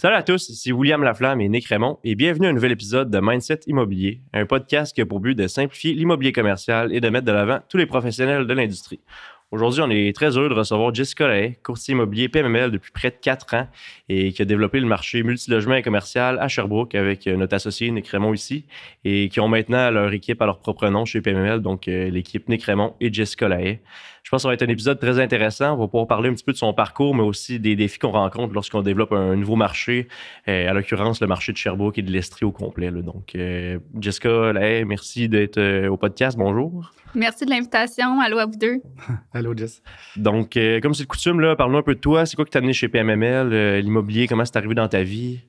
Salut à tous, ici William Laflamme et Nick Raymond et bienvenue à un nouvel épisode de Mindset Immobilier, un podcast qui a pour but de simplifier l'immobilier commercial et de mettre de l'avant tous les professionnels de l'industrie. Aujourd'hui, on est très heureux de recevoir Jessica Lahaye, courtier immobilier PMML depuis près de quatre ans et qui a développé le marché multilogement et commercial à Sherbrooke avec euh, notre associé Nick Raymond ici et qui ont maintenant leur équipe à leur propre nom chez PMML, donc euh, l'équipe Nick Raymond et Jessica Je pense que ça va être un épisode très intéressant. On va pouvoir parler un petit peu de son parcours, mais aussi des défis qu'on rencontre lorsqu'on développe un nouveau marché, euh, à l'occurrence le marché de Sherbrooke et de l'Estrie au complet. Donc, Jessica merci d'être au podcast. Bonjour. Merci de l'invitation. Allô à vous deux. Allô, Jess. Donc, euh, comme c'est de coutume, là, parle-nous un peu de toi. C'est quoi que t'a amené chez PMML? Euh, l'immobilier, comment c'est arrivé dans ta vie?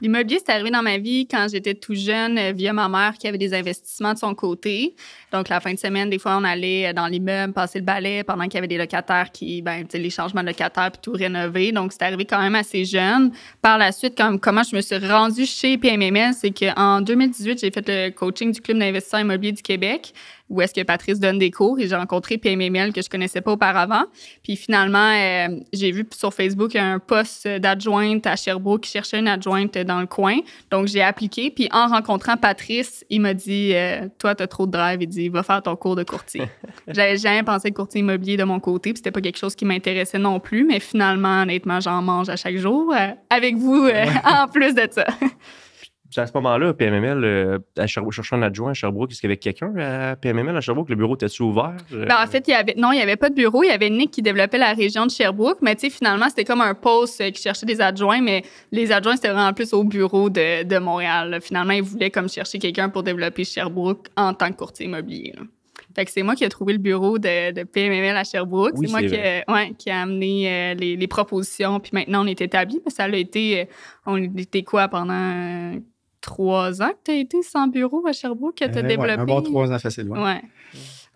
L'immobilier, c'est arrivé dans ma vie quand j'étais tout jeune euh, via ma mère qui avait des investissements de son côté. Donc, la fin de semaine, des fois, on allait dans l'immeuble passer le balai pendant qu'il y avait des locataires qui, ben, les changements de locataires puis tout rénover. Donc, c'est arrivé quand même assez jeune. Par la suite, comment je me suis rendue chez PMML, c'est qu'en 2018, j'ai fait le coaching du Club d'investisseurs immobiliers du Québec où est-ce que Patrice donne des cours et j'ai rencontré PMML que je connaissais pas auparavant. Puis finalement, euh, j'ai vu sur Facebook un poste d'adjointe à Sherbrooke qui cherchait une adjointe dans le coin. Donc, j'ai appliqué. Puis en rencontrant Patrice, il m'a dit euh, Toi, tu as trop de drive. Il dit Va faire ton cours de courtier. J'avais jamais pensé de courtier immobilier de mon côté. Puis c'était pas quelque chose qui m'intéressait non plus. Mais finalement, honnêtement, j'en mange à chaque jour euh, avec vous ben en plus de ça à ce moment-là, PMML, euh, un adjoint à Sherbrooke, est-ce qu'il y avait quelqu'un euh, à PMML à Sherbrooke? Le bureau était il ouvert? Euh, ben, en fait, il non, il n'y avait pas de bureau. Il y avait Nick qui développait la région de Sherbrooke, mais finalement, c'était comme un poste qui cherchait des adjoints, mais les adjoints, c'était vraiment plus au bureau de, Montréal. Finalement, ils voulaient comme chercher quelqu'un pour développer Sherbrooke en tant que courtier immobilier. c'est moi qui ai trouvé le bureau de, PMML à Sherbrooke. c'est moi qui, ai a amené les, propositions. Puis maintenant, on est établi. Mais ça a été. On était quoi pendant trois ans que tu as été sans bureau à Sherbrooke, que tu as développé. Euh, ouais, un bon euh, trois ans facilement. ouais.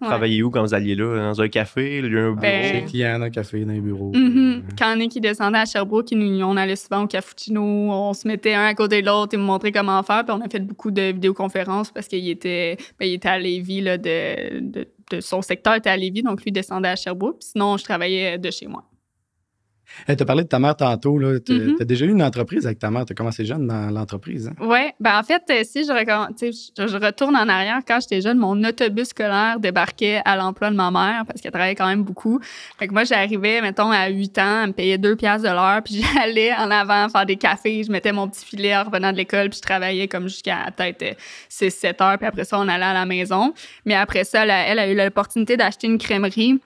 ouais. où quand vous alliez là? Dans un café, il un bureau? Ben, client, dans un café, dans un bureau. Mm-hmm. Euh, quand on est qui descendait à Sherbrooke, on allait souvent au cappuccino, on se mettait un à côté de l'autre et me montrait comment faire. Puis on a fait beaucoup de vidéoconférences parce qu'il était, ben, était à Lévis, de, son secteur était à Lévis, donc lui descendait à Sherbrooke. Puis sinon, je travaillais de chez moi. Hey, eh, tu as parlé de ta mère tantôt. Tu as, mm-hmm. déjà eu une entreprise avec ta mère. Tu as commencé jeune dans l'entreprise. Hein? Oui. Ben en fait, euh, si je, retourne en arrière, quand j'étais jeune, mon autobus scolaire débarquait à l'emploi de ma mère parce qu'elle travaillait quand même beaucoup. Fait que moi, j'arrivais, mettons, à 8 ans, elle me payait 2 piastres de l'heure, puis j'allais en avant faire des cafés. Je mettais mon petit filet en revenant de l'école, puis je travaillais comme jusqu'à peut-être 6-7 euh, heures, puis après ça, on allait à la maison. Mais après ça, elle a, elle a eu l'opportunité d'acheter une crèmerie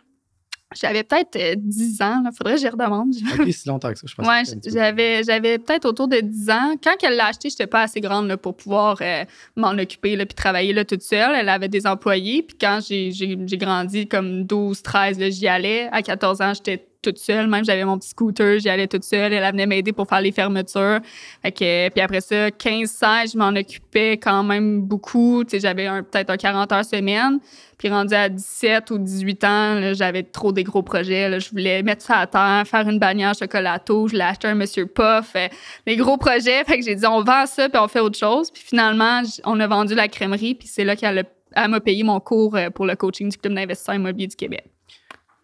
j'avais peut-être 10 euh, ans, il faudrait que j'y redemande. Ok, longtemps que ça, je pense. Ouais, j'avais, j'avais peut-être autour de 10 ans. Quand elle l'a acheté, je n'étais pas assez grande là, pour pouvoir euh, m'en occuper là, puis travailler là, toute seule. Elle avait des employés. Puis quand j'ai, grandi, comme 12, 13, j'y allais. À 14 ans, j'étais toute seule. Même j'avais mon petit scooter, j'y allais toute seule. Elle venait m'aider pour faire les fermetures. Fait que, euh, puis après ça, 15-16, je m'en occupais quand même beaucoup. Tu sais, j'avais peut-être un 40 heures semaine. Puis rendu à 17 ou 18 ans, j'avais trop des gros projets. Je voulais mettre ça à terre, faire une bannière chocolato. Je l'ai acheté un Monsieur Puff. mes euh, gros projets. Fait que j'ai dit, on vend ça, puis on fait autre chose. Puis finalement, on a vendu la crèmerie. Puis c'est là qu'elle a m'a payé mon cours euh, pour le coaching du Club d'investisseurs immobiliers du Québec.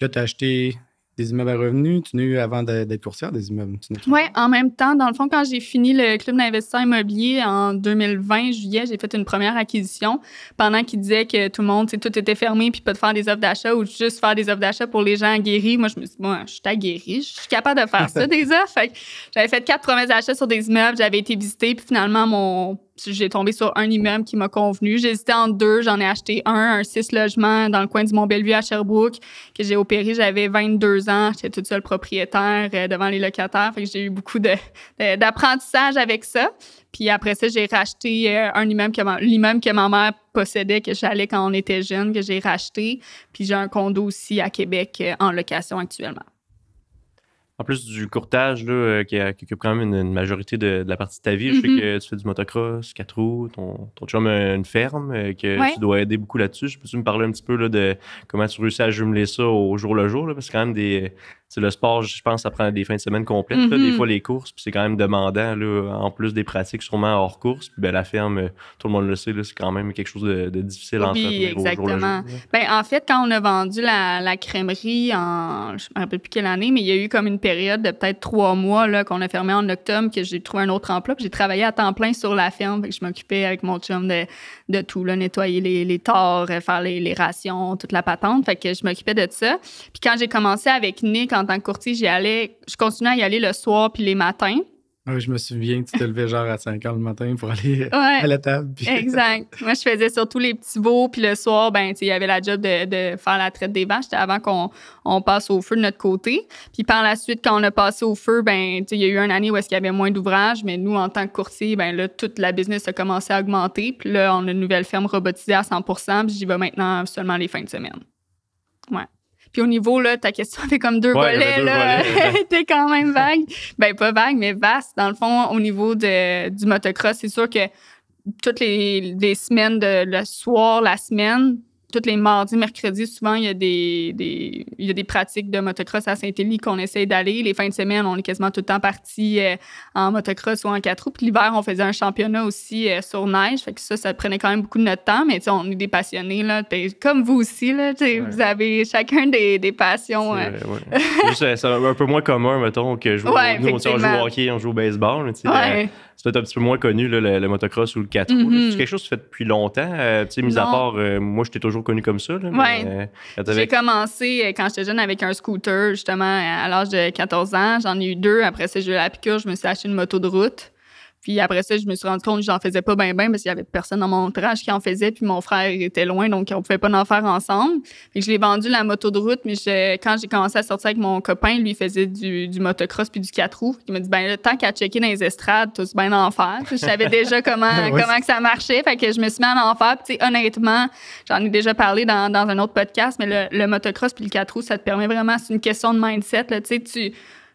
tu as acheté des immeubles à revenus. Tu n'as eu avant d'être coursière des immeubles. Oui, en même temps, dans le fond, quand j'ai fini le club d'investisseurs immobilier en 2020, juillet, j'ai fait une première acquisition pendant qu'ils disaient que tout le monde, tout était fermé puis pas de faire des offres d'achat ou juste faire des offres d'achat pour les gens aguerris. Moi, je me suis dit, moi, je suis aguerrie, je suis capable de faire ça, des offres. j'avais fait quatre promesses d'achat sur des immeubles, j'avais été visité, puis finalement, mon j'ai tombé sur un immeuble qui m'a convenu. J'hésitais entre deux. J'en ai acheté un, un six logements dans le coin du Mont-Bellevue à Sherbrooke, que j'ai opéré. J'avais 22 ans. J'étais toute seule propriétaire euh, devant les locataires. Fait que j'ai eu beaucoup d'apprentissage de, avec ça. Puis après ça, j'ai racheté euh, un immeuble que, l'immeuble que ma mère possédait, que j'allais quand on était jeune, que j'ai racheté. Puis j'ai un condo aussi à Québec euh, en location actuellement en plus du courtage là, euh, qui, a, euh, occupe quand même une, majorité de, la partie de ta vie, je sais mhm. que tu fais du motocross, quatre roues, ton, ton chum a une ferme, euh, que tu dois aider beaucoup là-dessus. Je peux-tu me parler un petit peu là, de comment tu réussis à jumeler ça au jour le jour? Là, parce que quand même des, c'est le sport, je pense, ça prend des fins de semaine complètes. des mhm. fois, les courses, c'est quand même demandant, là, en plus des pratiques sûrement hors course. Puis ben, la ferme, euh, tout le monde le sait, c'est quand même quelque chose de, difficile en oui, exactement. Ben, en fait, quand on a vendu la, la crèmerie en, je ne me rappelle plus quelle année, mais il y a eu comme une période de peut-être trois mois qu'on a fermé en octobre, que j'ai trouvé un autre emploi. J'ai travaillé à temps plein sur la ferme. que je m'occupais avec mon chum de, tout, nettoyer les, les torts, euh, faire les, les, rations, toute la patente. Fait que je m'occupais de ça. Puis quand j'ai commencé avec Nick en tant que courtier, j'y allais, je continuais à y aller le soir puis les matins. Ah oui, je me souviens que tu te levais genre à 5 heures le matin pour aller à la table. Exact. Moi, je faisais surtout les petits veaux. Puis le soir, ben, il y avait la job de, faire la traite des vaches. avant qu'on passe au feu de notre côté. Puis par la suite, quand on a passé au feu, ben, il y a eu une année où est qu'il y avait moins d'ouvrages. Mais nous, en tant que courtier, ben, là, toute la business a commencé à augmenter. Puis là, on a une nouvelle ferme robotisée à 100 Puis j'y vais maintenant seulement les fins de semaine. Ouais. Puis au niveau, là, ta question avait comme deux volets, deux là. t'es quand même vague. ben, pas vague, mais vaste. Dans le fond, au niveau du motocross, c'est sûr que toutes les, les semaines de le soir, la semaine, tous les mardis, mercredis, souvent, il y a des, pratiques de motocross à Saint-Élie qu'on essaie d'aller. Les fins de semaine, on est quasiment tout le temps parti euh, en motocross ou en quatre roues. Puis l'hiver, on faisait un championnat aussi euh, sur neige. Fait que ça, ça prenait quand même beaucoup de notre temps. Mais on est des passionnés, là. comme vous aussi, vous avez chacun des, passions. Euh. C'est un peu moins commun, mettons, que nous, on, joue au hockey, on joue au baseball. c'est peut-être un petit peu moins connu, le, motocross ou le quatre roues. Mm-hmm. C'est quelque chose que tu fais depuis longtemps. mis à part, moi, j'étais toujours connu comme ça. Oui. Euh, j'ai commencé euh, quand j'étais jeune avec un scooter, justement, à l'âge de 14 ans. J'en ai eu deux. Après ça, j'ai eu la piqûre. Je me suis acheté une moto de route. Puis après ça, je me suis rendu compte que j'en faisais pas bien, bien parce qu'il y avait personne dans mon entourage qui en faisait. Puis mon frère était loin, donc on pouvait pas en faire ensemble. et je l'ai vendu la moto de route, mais quand j'ai commencé à sortir avec mon copain, lui, faisait du, motocross puis du 4 roues. Il m'a dit, ben le qu'à checker dans les estrades, tout bien en faire. Je savais déjà comment, comment que ça marchait. Fait que je me suis mis à en faire. Puis honnêtement, j'en ai déjà parlé dans, un autre podcast, mais le, motocross puis le 4 roues, ça te permet vraiment, c'est une question de mindset. Là, tu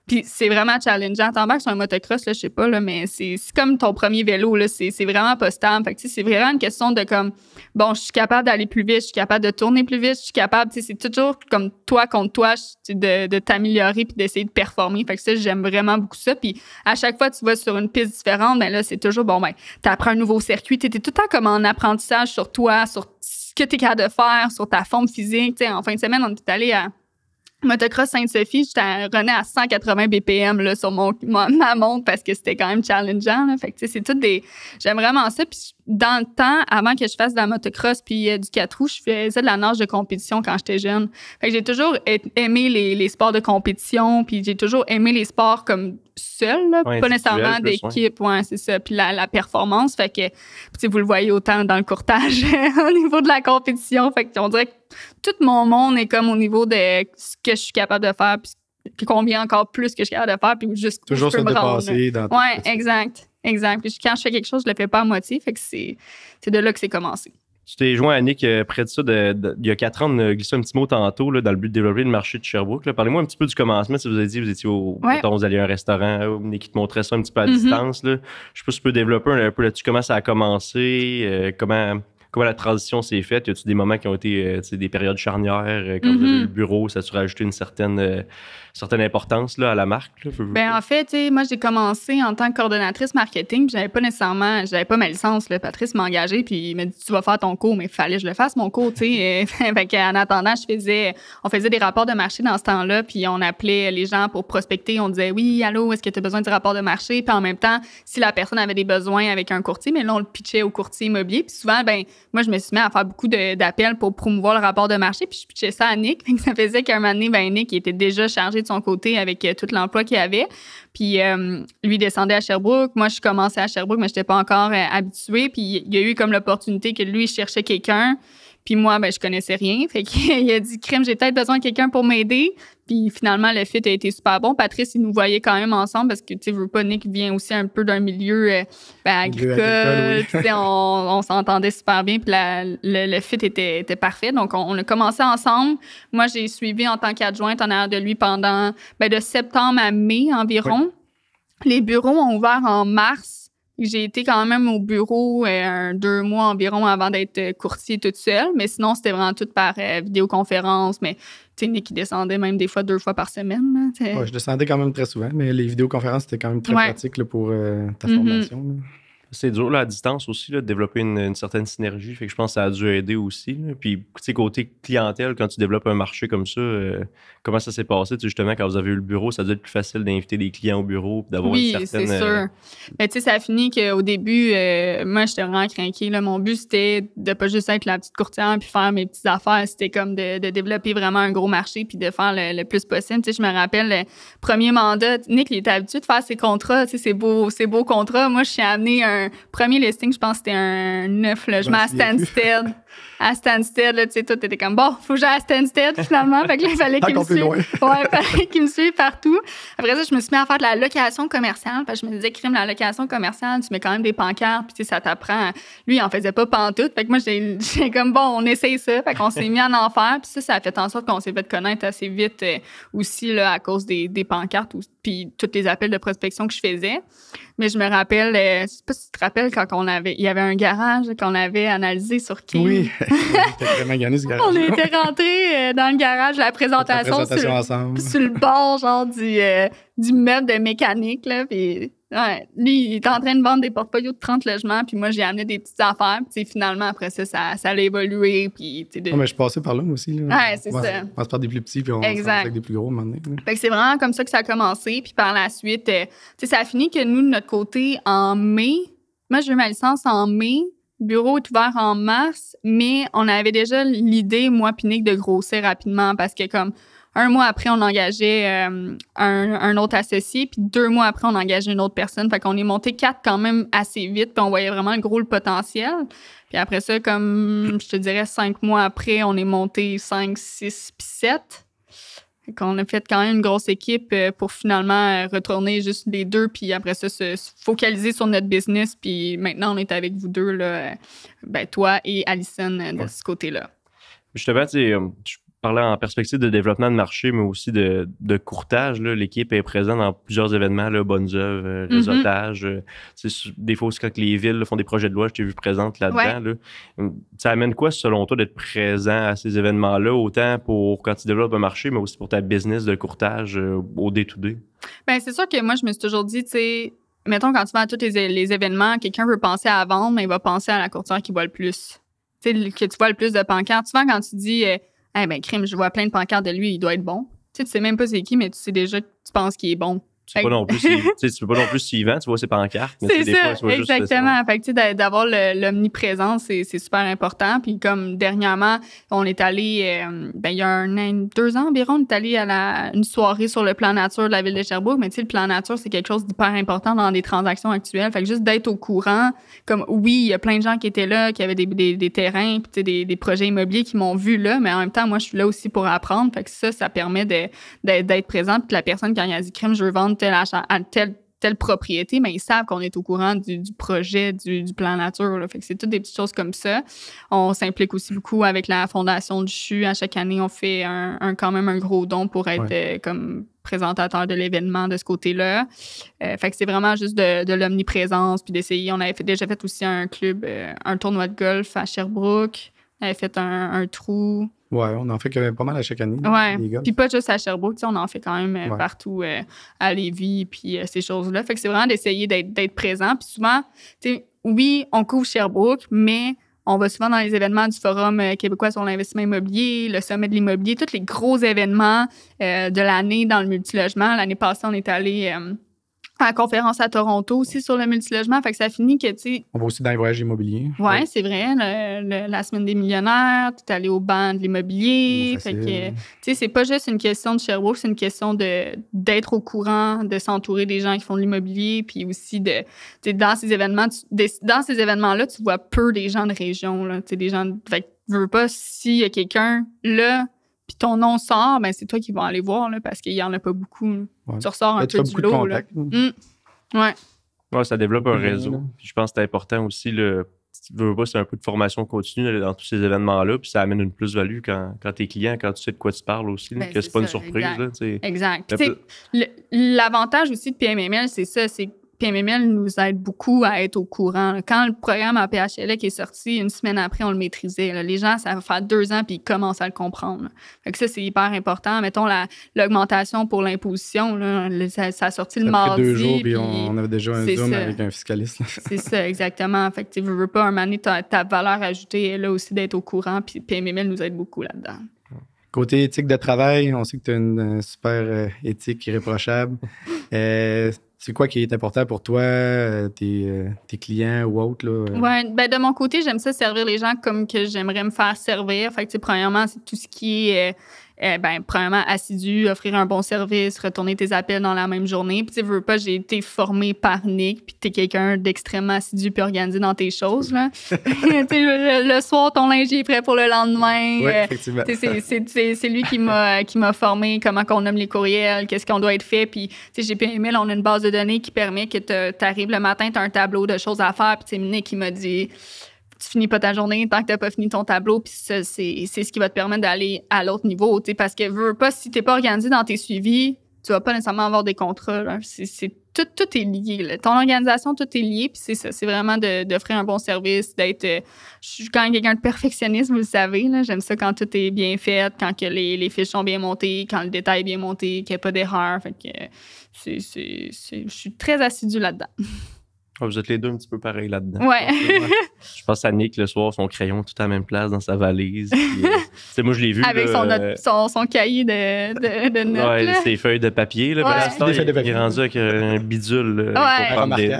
puis c'est vraiment challengeant. T'embarques sur un motocross, là, je sais pas, là, mais c'est comme ton premier vélo, là, c'est vraiment pas stable. Fait que c'est vraiment une question de comme, bon, je suis capable d'aller plus vite, je suis capable de tourner plus vite, je suis capable, tu sais, c'est toujours comme toi contre toi, de, de t'améliorer puis d'essayer de performer. Fait que ça, j'aime vraiment beaucoup ça. Puis à chaque fois, tu vas sur une piste différente, mais ben là, c'est toujours, bon, ben, apprends un nouveau circuit, Tu t'es tout le temps comme en apprentissage sur toi, sur ce que tu es capable de faire, sur ta forme physique. Tu sais, en fin de semaine, on est allé à Motocross Sainte-Sophie, j'étais rené à 180 BPM là, sur mon, ma, montre parce que c'était quand même challengeant. Là. Fait que c'est tout des. J'aime vraiment ça. Puis dans le temps, avant que je fasse de la motocross puis euh, du 4 roues, je faisais de la nage de compétition quand j'étais jeune. Fait que j'ai toujours aimé les, les, sports de compétition, puis j'ai toujours aimé les sports comme seul, là, pas nécessairement d'équipe. Ouais. c'est ça. Puis la, performance, fait que vous le voyez autant dans le courtage au niveau de la compétition. Fait que on dirait que tout mon monde est comme au niveau de ce que je suis capable de faire, puis combien encore plus que je suis capable de faire, puis juste toujours se dépasser. Dans ouais, exact, exact. Puis quand je fais quelque chose, je le fais pas à moitié. Fait que c'est de là que c'est commencé. Tu t'es joint à Nick euh, près de ça il y a quatre ans. On a un petit mot tantôt là, dans le but de développer le marché de Sherbrooke. Parlez-moi un petit peu du commencement. Si vous avez dit vous étiez au, ouais. mettons, vous alliez à un restaurant, euh, Nick te montrait ça un petit peu à mm-hmm. distance. Là. Je sais pas si tu peux développer un, peu là-dessus comment ça a commencé, euh, comment comment la transition s'est faite? Y a il des moments qui ont été euh, des périodes charnières, Comme euh, mm-hmm. le bureau, ça a ajouté une certaine, euh, certaine importance là, à la marque? Ben, en fait, moi, j'ai commencé en tant que coordonnatrice marketing, j'avais pas nécessairement, j'avais pas ma licence. Là. Patrice m'a engagé puis il m'a dit, tu vas faire ton cours, mais il fallait que je le fasse, mon cours, en attendant, je faisais, on faisait des rapports de marché dans ce temps-là, puis on appelait les gens pour prospecter, on disait, oui, allô, est-ce que tu as besoin du rapport de marché? Puis en même temps, si la personne avait des besoins avec un courtier, mais là, on le pitchait au courtier immobilier, puis souvent, ben moi, je me suis mis à faire beaucoup d'appels pour promouvoir le rapport de marché. Puis je pitchais ça à Nick. ça faisait qu'un moment donné, ben, Nick était déjà chargé de son côté avec euh, tout l'emploi qu'il avait. Puis euh, lui descendait à Sherbrooke. Moi, je commençais à Sherbrooke, mais je n'étais pas encore euh, habituée. Puis il y a eu comme l'opportunité que lui, cherchait quelqu'un. Puis moi, ben, je connaissais rien. Fait qu'il a dit, crème, j'ai peut-être besoin de quelqu'un pour m'aider. Puis finalement, le fit a été super bon. Patrice, il nous voyait quand même ensemble parce que, tu sais, vient aussi un peu d'un milieu euh, ben, agricole. on, s'entendait super bien. Puis le, fit était, parfait. Donc, on, a commencé ensemble. Moi, j'ai suivi en tant qu'adjointe en arrière de lui pendant, ben, de septembre à mai environ. Les bureaux ont ouvert en mars j'ai été quand même au bureau euh, deux mois environ avant d'être euh, courtier toute seule, mais sinon, c'était vraiment tout par euh, vidéoconférence. Mais tu sais, Nick, il descendait même des fois deux fois par semaine. je descendais quand même très souvent, mais les vidéoconférences, c'était quand même très pratique pour euh, ta formation. Mm-hmm c'est dur là, à distance aussi de développer une, certaine synergie. Fait que je pense que ça a dû aider aussi. Puis côté clientèle, quand tu développes un marché comme ça, euh, comment ça s'est passé justement quand vous avez eu le bureau, ça a dû être plus facile d'inviter des clients au bureau d'avoir une certaine. c'est euh, sûr. Mais tu sais, ça a fini qu'au début, euh, moi j'étais vraiment craqué. Mon but c'était de pas juste être la petite courtière puis faire mes petites affaires. C'était comme de, développer vraiment un gros marché puis de faire le, plus possible. Tu sais, je me rappelle le premier mandat, Nick il était habitué de faire ses contrats. Tu sais, ses beaux, contrats. Moi, je suis amené un premier listing, je pense que c'était un 9 logement à Stansted. à Stansted, tu sais, tout était comme bon, faut que j'aille à Stansted finalement. fait que là, il fallait qu'il me suive. Ouais, me suive partout. Après ça, je me suis mis à faire de la location commerciale. Parce que je me disais, crime, la location commerciale, tu mets quand même des pancartes, puis tu sais, ça t'apprend. Lui, il en faisait pas pantoute. Fait que moi, j'ai comme bon, on essaye ça. Fait qu'on s'est mis en enfer. Puis ça, ça a fait en sorte qu'on s'est fait connaître assez vite euh, aussi là, à cause des, des pancartes ou, puis tous les appels de prospection que je faisais. Mais je me rappelle, euh, je sais pas si tu te rappelles quand on avait, il y avait un garage qu'on avait analysé sur qui. Oui, on était vraiment gagné ce garage. on était rentré euh, dans le garage, la présentation, sur, sur le bord genre du, euh, du meuble de mécanique là, puis Ouais. Lui, il est en train de vendre des portfolios de 30 logements, puis moi, j'ai amené des petites affaires. Puis finalement, après ça, ça, ça a évolué. Puis, de... Ah, mais je passais par là, aussi. Là. c'est ça. On passe par des plus petits, puis on passe avec des plus gros, maintenant. c'est vraiment comme ça que ça a commencé. Puis par la suite, euh, ça a fini que nous, de notre côté, en mai, moi, j'ai eu ma licence en mai. Le bureau est ouvert en mars, mais on avait déjà l'idée, moi, Pinique, de grossir rapidement parce que, comme, un mois après, on engageait euh, un, autre associé, puis deux mois après, on engageait une autre personne. Fait qu'on est monté quatre quand même assez vite, puis on voyait vraiment le gros le potentiel. Puis après ça, comme je te dirais, cinq mois après, on est monté cinq, six, puis sept. Fait qu'on a fait quand même une grosse équipe euh, pour finalement euh, retourner juste les deux, puis après ça, se focaliser sur notre business. Puis maintenant, on est avec vous deux, là, ben, toi et Alison de ce côté-là. Justement, je parler en perspective de développement de marché, mais aussi de, de courtage, l'équipe est présente dans plusieurs événements, là, bonnes œuvres, euh, mm-hmm. réseautage. Mm -hmm. des fois, quand les villes font des projets de loi, je t'ai vu présente là-dedans. Là. Hum, ça amène quoi, selon toi, d'être présent à ces événements-là, autant pour quand tu développes un marché, mais aussi pour ta business de courtage euh, au day-to-day? Ben, c'est sûr que moi, je me suis toujours dit, tu sais, mettons, quand tu vas à tous les, événements, quelqu'un veut penser à vendre, mais il va penser à la courtière qui voit le plus. Tu sais, que tu vois le plus de pancartes. Souvent, quand tu dis... Eh ben, crime, je vois plein de pancartes de lui, il doit être bon. Tu sais, tu sais même pas c'est qui, mais tu sais déjà, tu penses qu'il est bon. Tu pas non plus pas non plus s'y vendre. tu vois en carte. C'est ça, fois, exactement. fait que, tu d'avoir l'omniprésence, c'est super important. Puis comme dernièrement, on est allé, euh, ben, il y a deux ans environ, on est allé à une soirée sur le plan nature de la ville de Sherbrooke. Mais tu sais, le plan nature, c'est quelque chose d'hyper important dans les transactions actuelles. Fait que juste d'être au courant, comme oui, il y a plein de gens qui étaient là, qui avaient des, terrains, puis, des, projets immobiliers qui m'ont vu là, mais en même temps, moi, je suis là aussi pour apprendre. Fait que ça, ça permet d'être présent. Puis la personne, quand elle a dit crime, je veux vendre telle propriété, mais ils savent qu'on est au courant du, projet, du, plan nature. Là. Fait que c'est toutes des petites choses comme ça. On s'implique aussi beaucoup avec la fondation du CHU. À chaque année, on fait un, quand même un gros don pour être euh, comme présentateur de l'événement de ce côté-là. Euh, fait que c'est vraiment juste de, l'omniprésence puis d'essayer. On avait fait, déjà fait aussi un club, euh, un tournoi de golf à Sherbrooke. On avait fait un trou oui, on en fait quand même pas mal à chaque euh, année. Oui. Puis pas juste à Sherbrooke, on en fait quand même partout euh, à Lévis, puis euh, ces choses-là. Fait que c'est vraiment d'essayer d'être présent. Puis souvent, tu sais, oui, on couvre Sherbrooke, mais on va souvent dans les événements du Forum québécois sur l'investissement immobilier, le Sommet de l'immobilier, tous les gros événements de l'année dans le multilogement. L'année passée, on est allé la conférence à Toronto aussi sur le multilogement. Fait que ça finit que, tu On va aussi dans les voyages immobiliers. Oui, ouais. c'est vrai. la semaine des millionnaires, tu es allé au banc de l'immobilier. Fait que, tu sais, c'est pas juste une question de Sherbrooke, c'est une question de, d'être au courant, de s'entourer des gens qui font de l'immobilier. Puis aussi, de, dans ces événements, dans ces événements-là, tu vois peu des gens de région, Tu sais, des gens. Fait veux pas, s'il y a quelqu'un, là, ton nom sort, ben c'est toi qui vas aller voir là, parce qu'il n'y en a pas beaucoup. Tu ressors un ben, peu du lot. Hum. ça développe un réseau. je pense que c'est important aussi le. Tu veux pas, c'est un peu de formation continue dans tous ces événements-là, puis ça amène une plus-value quand, quand tes clients, quand tu sais de quoi tu parles aussi, ben, que c'est pas une surprise. Exact. L'avantage aussi de PMML, c'est ça, c'est PMML nous aide beaucoup à être au courant. Quand le programme à PHLEC est sorti, une semaine après, on le maîtrisait. Les gens, ça va faire deux ans, puis ils commencent à le comprendre. Fait que ça, c'est hyper important. Mettons l'augmentation pour l'imposition, ça, ça, a sorti le mardi. deux jours, puis, on, avait déjà un Zoom avec un fiscaliste. c'est ça, exactement. Fait que tu veux pas, un moment ta, valeur ajoutée est là aussi d'être au courant, puis PMML nous aide beaucoup là-dedans. Côté éthique de travail, on sait que tu as une euh, super euh, éthique irréprochable. Euh, c'est quoi qui est important pour toi, euh, euh, tes, clients ou autres? Là? Euh? Ben, de mon côté, j'aime ça servir les gens comme que j'aimerais me faire servir. Fait que, premièrement, c'est tout ce qui est eh ben, premièrement, assidu, offrir un bon service, retourner tes appels dans la même journée. Puis, tu veux pas, j'ai été formé par Nick, puis t'es quelqu'un d'extrêmement assidu puis organisé dans tes choses, là. le, soir, ton linge est prêt pour le lendemain. Oui, euh, effectivement. C'est lui qui m'a, qui m'a formé comment qu'on nomme les courriels, qu'est-ce qu'on doit être fait. Puis, tu sais, mail, on a une base de données qui permet que tu arrives le matin, tu as un tableau de choses à faire. Puis, c'est Nick, qui m'a dit tu finis pas ta journée tant que tu n'as pas fini ton tableau, puis c'est ce qui va te permettre d'aller à l'autre niveau, parce que veux pas, si t'es pas organisé dans tes suivis, tu vas pas nécessairement avoir des contrats, là. tout, tout est lié, là. Ton organisation, tout est lié, puis c'est ça, c'est vraiment d'offrir un bon service, d'être... Euh, je suis quand même quelqu'un de perfectionniste, vous le savez, J'aime ça quand tout est bien fait, quand que les, les, fiches sont bien montées, quand le détail est bien monté, qu'il n'y a pas d'erreur, Je suis très assidue là-dedans. Ah, vous êtes les deux un petit peu pareils là-dedans. Ouais. je pense à Nick le soir, son crayon tout à la même place dans sa valise. Puis, euh, moi, je l'ai vu. Avec euh, son, son, cahier de, de, notes. Ouais, ses feuilles de papier. Là, ouais. il, est rendu avec un bidule. Euh,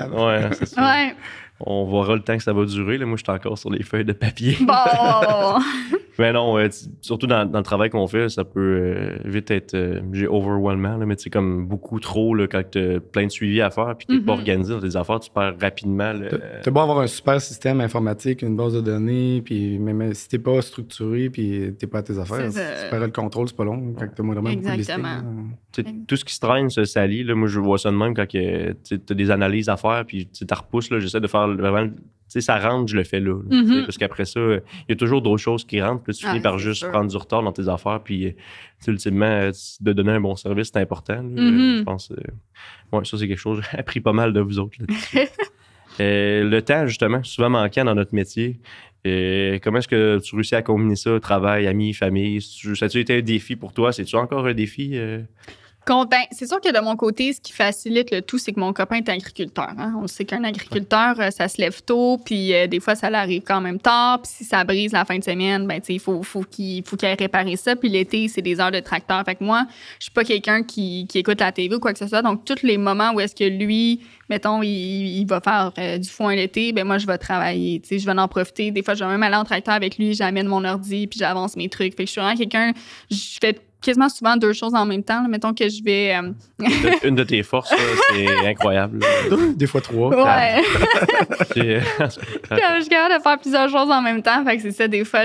pour ouais, c'est ça. Ouais on verra le temps que ça va durer. Là, moi, je suis encore sur les feuilles de papier. Bon! mais non, euh, surtout dans, le travail qu'on fait, ça peut euh, vite être euh, j'ai overwhelmant, là, mais c'est comme beaucoup trop quand tu as plein de suivi à faire puis tu n'es pas mhm. organisé dans tes affaires, tu perds rapidement. Tu beau avoir un super système informatique, une base de données, puis même si t'es pas structuré puis t'es pas à tes affaires, tu perds le contrôle, c'est pas long. Quand Exactement. Mm. Tout ce qui se traîne se salit. Là, moi, je vois ça de même quand tu as des analyses à faire, puis tu repousses. J'essaie de faire vraiment. Ça rentre, je le fais là. Mm-hmm. Parce qu'après ça, il y a toujours d'autres choses qui rentrent. tu ah, finis par juste prendre du retard dans tes affaires. Puis euh, ultimement, euh, de donner un bon service, c'est important. Euh, mm-hmm. Je pense. ça, c'est quelque chose que j'ai appris pas mal de vous autres. le temps, justement, souvent manquant dans notre métier. comment est-ce que tu réussis à combiner ça, travail, amis, famille? Ça a-tu été un défi pour toi? C'est-tu encore un défi? Content. C'est sûr que de mon côté, ce qui facilite le tout, c'est que mon copain est agriculteur. Hein. On sait qu'un agriculteur, euh, ça se lève tôt, puis euh, des fois, ça l'arrive quand même tard. Puis si ça brise la fin de semaine, ben, il faut, qu'il faut qu'il aille réparer ça. Puis l'été, c'est des heures de tracteur. Fait que moi, je suis pas quelqu'un qui, écoute la TV ou quoi que ce soit. Donc, tous les moments où est-ce que lui, mettons, il, va faire euh, du foin l'été, ben moi, je vais travailler. Je vais en profiter. Des fois, je vais même aller en tracteur avec lui, j'amène mon ordi, puis j'avance mes trucs. Fait que je suis vraiment quelqu'un, je fais quasiment souvent deux choses en même temps. Mettons que je vais. Euh, une, de tes forces, c'est incroyable. des fois trois. Ouais. Ah. je suis capable de faire plusieurs choses en même temps. c'est ça, des fois,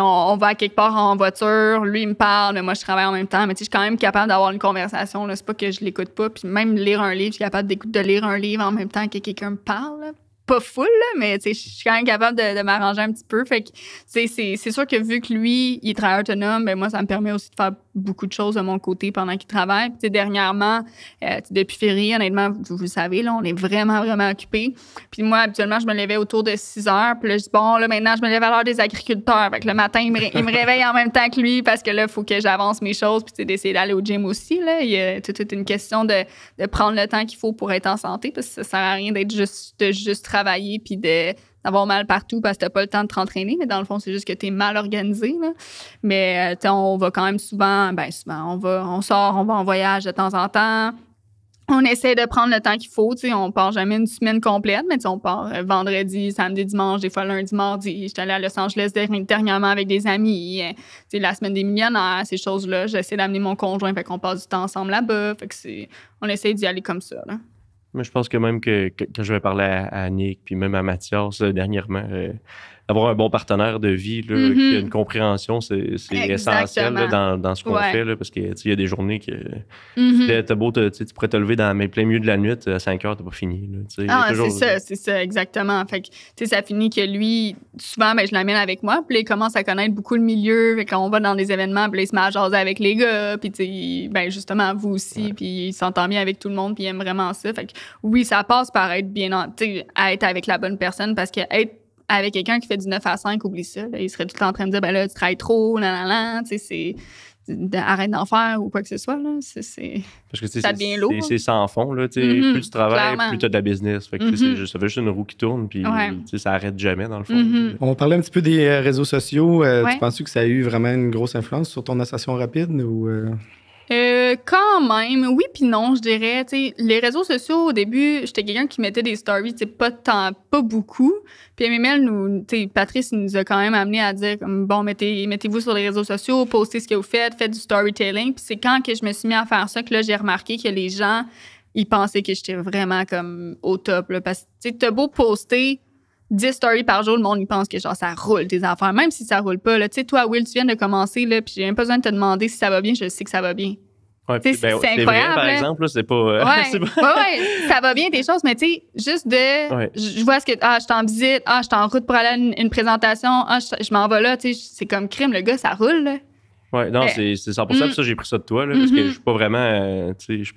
on, va quelque part en voiture, lui, il me parle, mais moi, je travaille en même temps. Mais je suis quand même capable d'avoir une conversation. C'est pas que je l'écoute pas. Puis même lire un livre, je suis capable de lire un livre en même temps que quelqu'un me parle pas full, mais je suis quand même capable de, m'arranger un petit peu. Fait c'est sûr que vu que lui, il travaille autonome, ben, moi, ça me permet aussi de faire beaucoup de choses de mon côté pendant qu'il travaille. Puis dernièrement, euh, depuis février, honnêtement, vous, le savez, là, on est vraiment, vraiment occupé. Puis moi, habituellement, je me levais autour de 6 heures. Puis je dis, bon, là, maintenant, je me lève à l'heure des agriculteurs. le matin, il me, réveille en même temps que lui parce que là, il faut que j'avance mes choses. Puis d'essayer d'aller au gym aussi. Là. Il y a une question de, de prendre le temps qu'il faut pour être en santé parce que ça sert à rien d'être juste, de juste travailler puis d'avoir mal partout parce que t'as pas le temps de t'entraîner, mais dans le fond, c'est juste que tu es mal organisé. Là. Mais euh, on va quand même souvent, ben souvent, on va, on sort, on va en voyage de temps en temps. On essaie de prendre le temps qu'il faut. On part jamais une semaine complète, mais on part euh, vendredi, samedi, dimanche, des fois lundi, mardi. J'étais allée à Los Angeles dernièrement avec des amis. Euh, la semaine des millionnaires, ces choses-là. J'essaie d'amener mon conjoint, fait qu'on passe du temps ensemble là-bas. Fait que on essaie d'y aller comme ça. Mais je pense que même que, que, je vais parler à, Nick, puis même à Mathias dernièrement, euh, avoir un bon partenaire de vie, là, mm-hmm. une compréhension, c'est essentiel dans, ce qu'on fait, là, parce qu'il y a des journées que mm-hmm. beau, tu pourrais te lever dans plein milieu de la nuit, à 5 heures, n'as pas fini. ah, c'est ça, c'est ça, exactement. Fait que, ça finit que lui, souvent, ben, je l'amène avec moi, puis il commence à connaître beaucoup le milieu, quand on va dans des événements, puis il se met à jaser avec les gars, puis ben, justement, vous aussi, puis il s'entend bien avec tout le monde, puis il aime vraiment ça. Fait oui, ça passe par être bien, à être avec la bonne personne, parce que être avec quelqu'un qui fait du 9 à 5, oublie ça. il serait tout le temps en train de dire, ben là, tu travailles trop, là, là, tu sais, c'est arrête d'en faire ou quoi que ce soit. Là. Parce que ça devient lourd. C'est sans fond. Là, mm-hmm. plus tu travailles, plus tu as de la business. juste, mm-hmm. ça fait juste une roue qui tourne, puis ça arrête jamais, dans le fond. Mm-hmm. On parlait un petit peu des euh, réseaux sociaux. Euh, tu penses Tu penses que ça a eu vraiment une grosse influence sur ton ascension rapide? ou euh? Euh, quand même, oui puis non, je dirais. les réseaux sociaux, au début, j'étais quelqu'un qui mettait des stories, pas tant, pas beaucoup. Puis MML, nous, Patrice nous a quand même amené à dire, bon, mettez, mettez-vous sur les réseaux sociaux, postez ce que vous faites, faites du storytelling. Puis c'est quand que je me suis mis à faire ça que là, j'ai remarqué que les gens, ils pensaient que j'étais vraiment comme au top. parce que t'as beau poster 10 stories par jour, le monde, il pense que genre ça roule tes affaires, même si ça roule pas. Tu sais, toi, Will, tu viens de commencer, là, puis j'ai même pas besoin de te demander si ça va bien, je sais que ça va bien. Ben, c'est incroyable. par exemple, euh, c'est pas. ouais, ouais, ça va bien des choses, mais tu sais, juste de. Je vois ce que. Ah, je t'en visite, ah, je t'en en route pour aller à une, présentation, ah, je, je m'en vais là, tu sais, c'est comme crime, le gars, ça roule, là non, c'est 100 pour mm. ça, j'ai pris ça de toi, là, parce que mm-hmm. je suis pas vraiment, euh, tu suis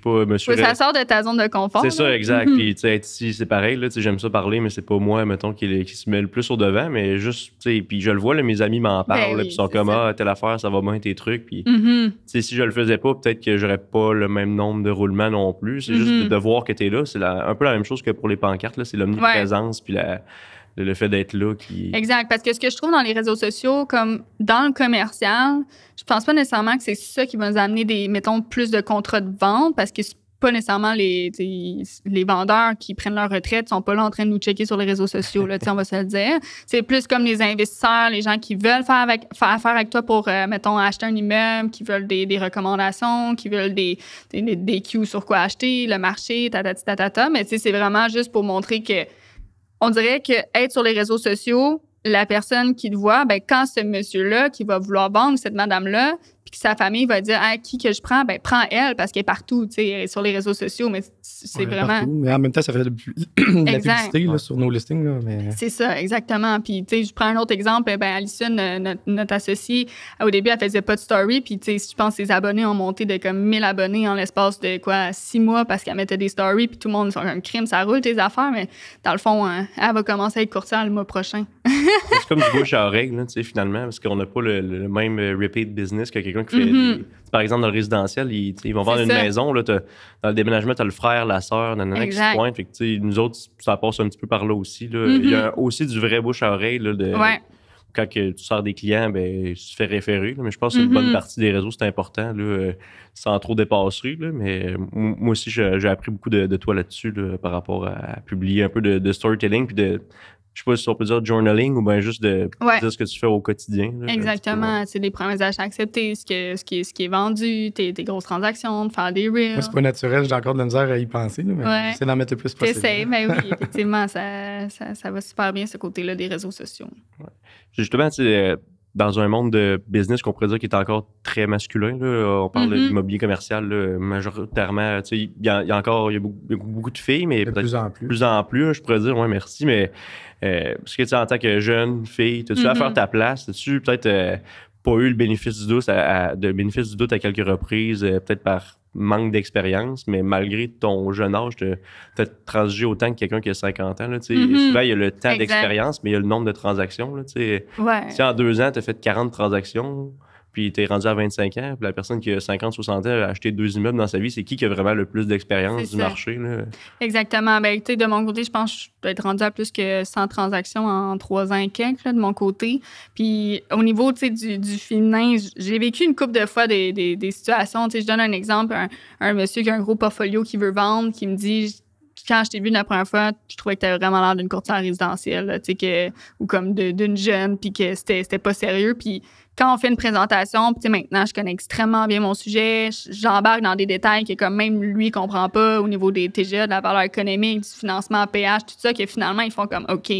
ça sort de ta zone de confort. C'est ça, exact. Mm-hmm. Puis, tu sais, c'est pareil, là, j'aime ça parler, mais c'est pas moi, mettons, qui, qui, se met le plus au devant, mais juste, tu sais, puis je le vois, mes amis m'en ben parlent, puis ils sont comme, ah, telle affaire, ça va moins tes trucs, puis, mm-hmm. tu sais, si je le faisais pas, peut-être que j'aurais pas le même nombre de roulements non plus. C'est juste de, voir que tu es là, c'est un peu la même chose que pour les pancartes, là, c'est l'omniprésence, puis la le, fait d'être là qui. Exact. Parce que ce que je trouve dans les réseaux sociaux, comme dans le commercial, je pense pas nécessairement que c'est ça qui va nous amener des, mettons, plus de contrats de vente parce que pas nécessairement les, les vendeurs qui prennent leur retraite sont pas là en train de nous checker sur les réseaux sociaux, là, on va se le dire. C'est plus comme les investisseurs, les gens qui veulent faire, avec, faire affaire avec toi pour, euh, mettons, acheter un immeuble, qui veulent des, des recommandations, qui veulent des, des, des, cues sur quoi acheter, le marché, ta, ta, ta, mais ta. Mais c'est vraiment juste pour montrer que on dirait que être sur les réseaux sociaux, la personne qui te voit, ben, quand ce monsieur-là qui va vouloir vendre cette madame-là, puis sa famille va dire ah, qui que je prends, ben prends elle parce qu'elle est partout, tu sais, sur les réseaux sociaux, mais c'est vraiment. Mais en même temps, ça fait de, la publicité sur nos listings. C'est ça, exactement. Puis tu sais, je prends un autre exemple, ben Alison, euh, notre, associée, euh, au début, elle faisait pas de story, puis tu sais, je pense que ses abonnés ont monté de comme 1000 abonnés en l'espace de quoi six mois parce qu'elle mettait des stories, puis tout le monde sont comme crime, ça roule tes affaires, mais dans le fond, hein, elle va commencer à être courtière le mois prochain c'est comme du bouche à oreille, finalement, parce qu'on n'a pas le, même euh, repeat business que quelqu'un qui fait. Mm-hmm. Par exemple, dans le résidentiel, ils, vont vendre une maison. Là, dans le déménagement, tu as le frère, la sœur, nanana qui se pointe. nous autres, ça passe un petit peu par là aussi. Là. Il y a mm-hmm. aussi du vrai bouche à oreille. de, Quand que tu sors des clients, ben, tu te fais référer. mais je pense que une bonne mm-hmm. partie des réseaux, c'est important, là, euh, sans trop dépasser. mais euh, moi aussi, j'ai appris beaucoup de, toi là-dessus par rapport à publier un peu de, storytelling puis de je sais pas si on peut dire journaling ou bien juste de dire ce que tu fais au quotidien. Exactement. Exactement. C'est des premiers achats acceptés, ce, que, ce, qui est, ce qui est vendu, tes, tes grosses transactions, de faire des reels. C'est pas naturel, j'ai encore de la misère à y penser, mais c'est j'essaie d'en mettre le plus possible. J'essaie, mais ben oui, effectivement, ça, ça, ça, va super bien ce côté-là des réseaux sociaux. Justement, tu euh, dans un monde de business qu'on pourrait dire qui est encore très masculin. On parle de mm-hmm. l'immobilier commercial majoritairement. Il y, a encore y beaucoup, de filles, mais peut-être plus en plus. en plus hein, je pourrais dire, oui, merci, mais euh, parce que tu en tant que jeune fille, tu as faire mm-hmm. ta place? As-tu peut-être euh, pas eu le bénéfice du doute à, de bénéfice du doute à quelques reprises, euh, peut-être par manque d'expérience, mais malgré ton jeune âge, tu as transgé autant que quelqu'un qui a 50 ans. Mm-hmm. Souvent, il y a le temps d'expérience, mais il y a le nombre de transactions. Si en deux ans, tu as fait 40 transactions, puis tu es rendu à 25 ans, puis la personne qui a 50, 60 ans a acheté deux immeubles dans sa vie, c'est qui qui a vraiment le plus d'expérience du marché? Là? Exactement. Ben, de mon côté, je pense que je être rendu à plus que 100 transactions en trois ans et quelques, de mon côté. Puis au niveau tu du, du finance, j'ai vécu une couple de fois des, des, des situations. je donne un exemple, un, monsieur qui a un gros portfolio qui veut vendre, qui me dit quand je t'ai vu la première fois, je trouvais que tu avais vraiment l'air d'une courtière résidentielle, que, ou comme d'une jeune, puis que c'était pas sérieux. Puis quand on fait une présentation, puis maintenant, je connais extrêmement bien mon sujet, j'embarque dans des détails que comme même lui comprend pas au niveau des TGA, de la valeur économique, du financement PH, péage, tout ça, que finalement, ils font comme, OK,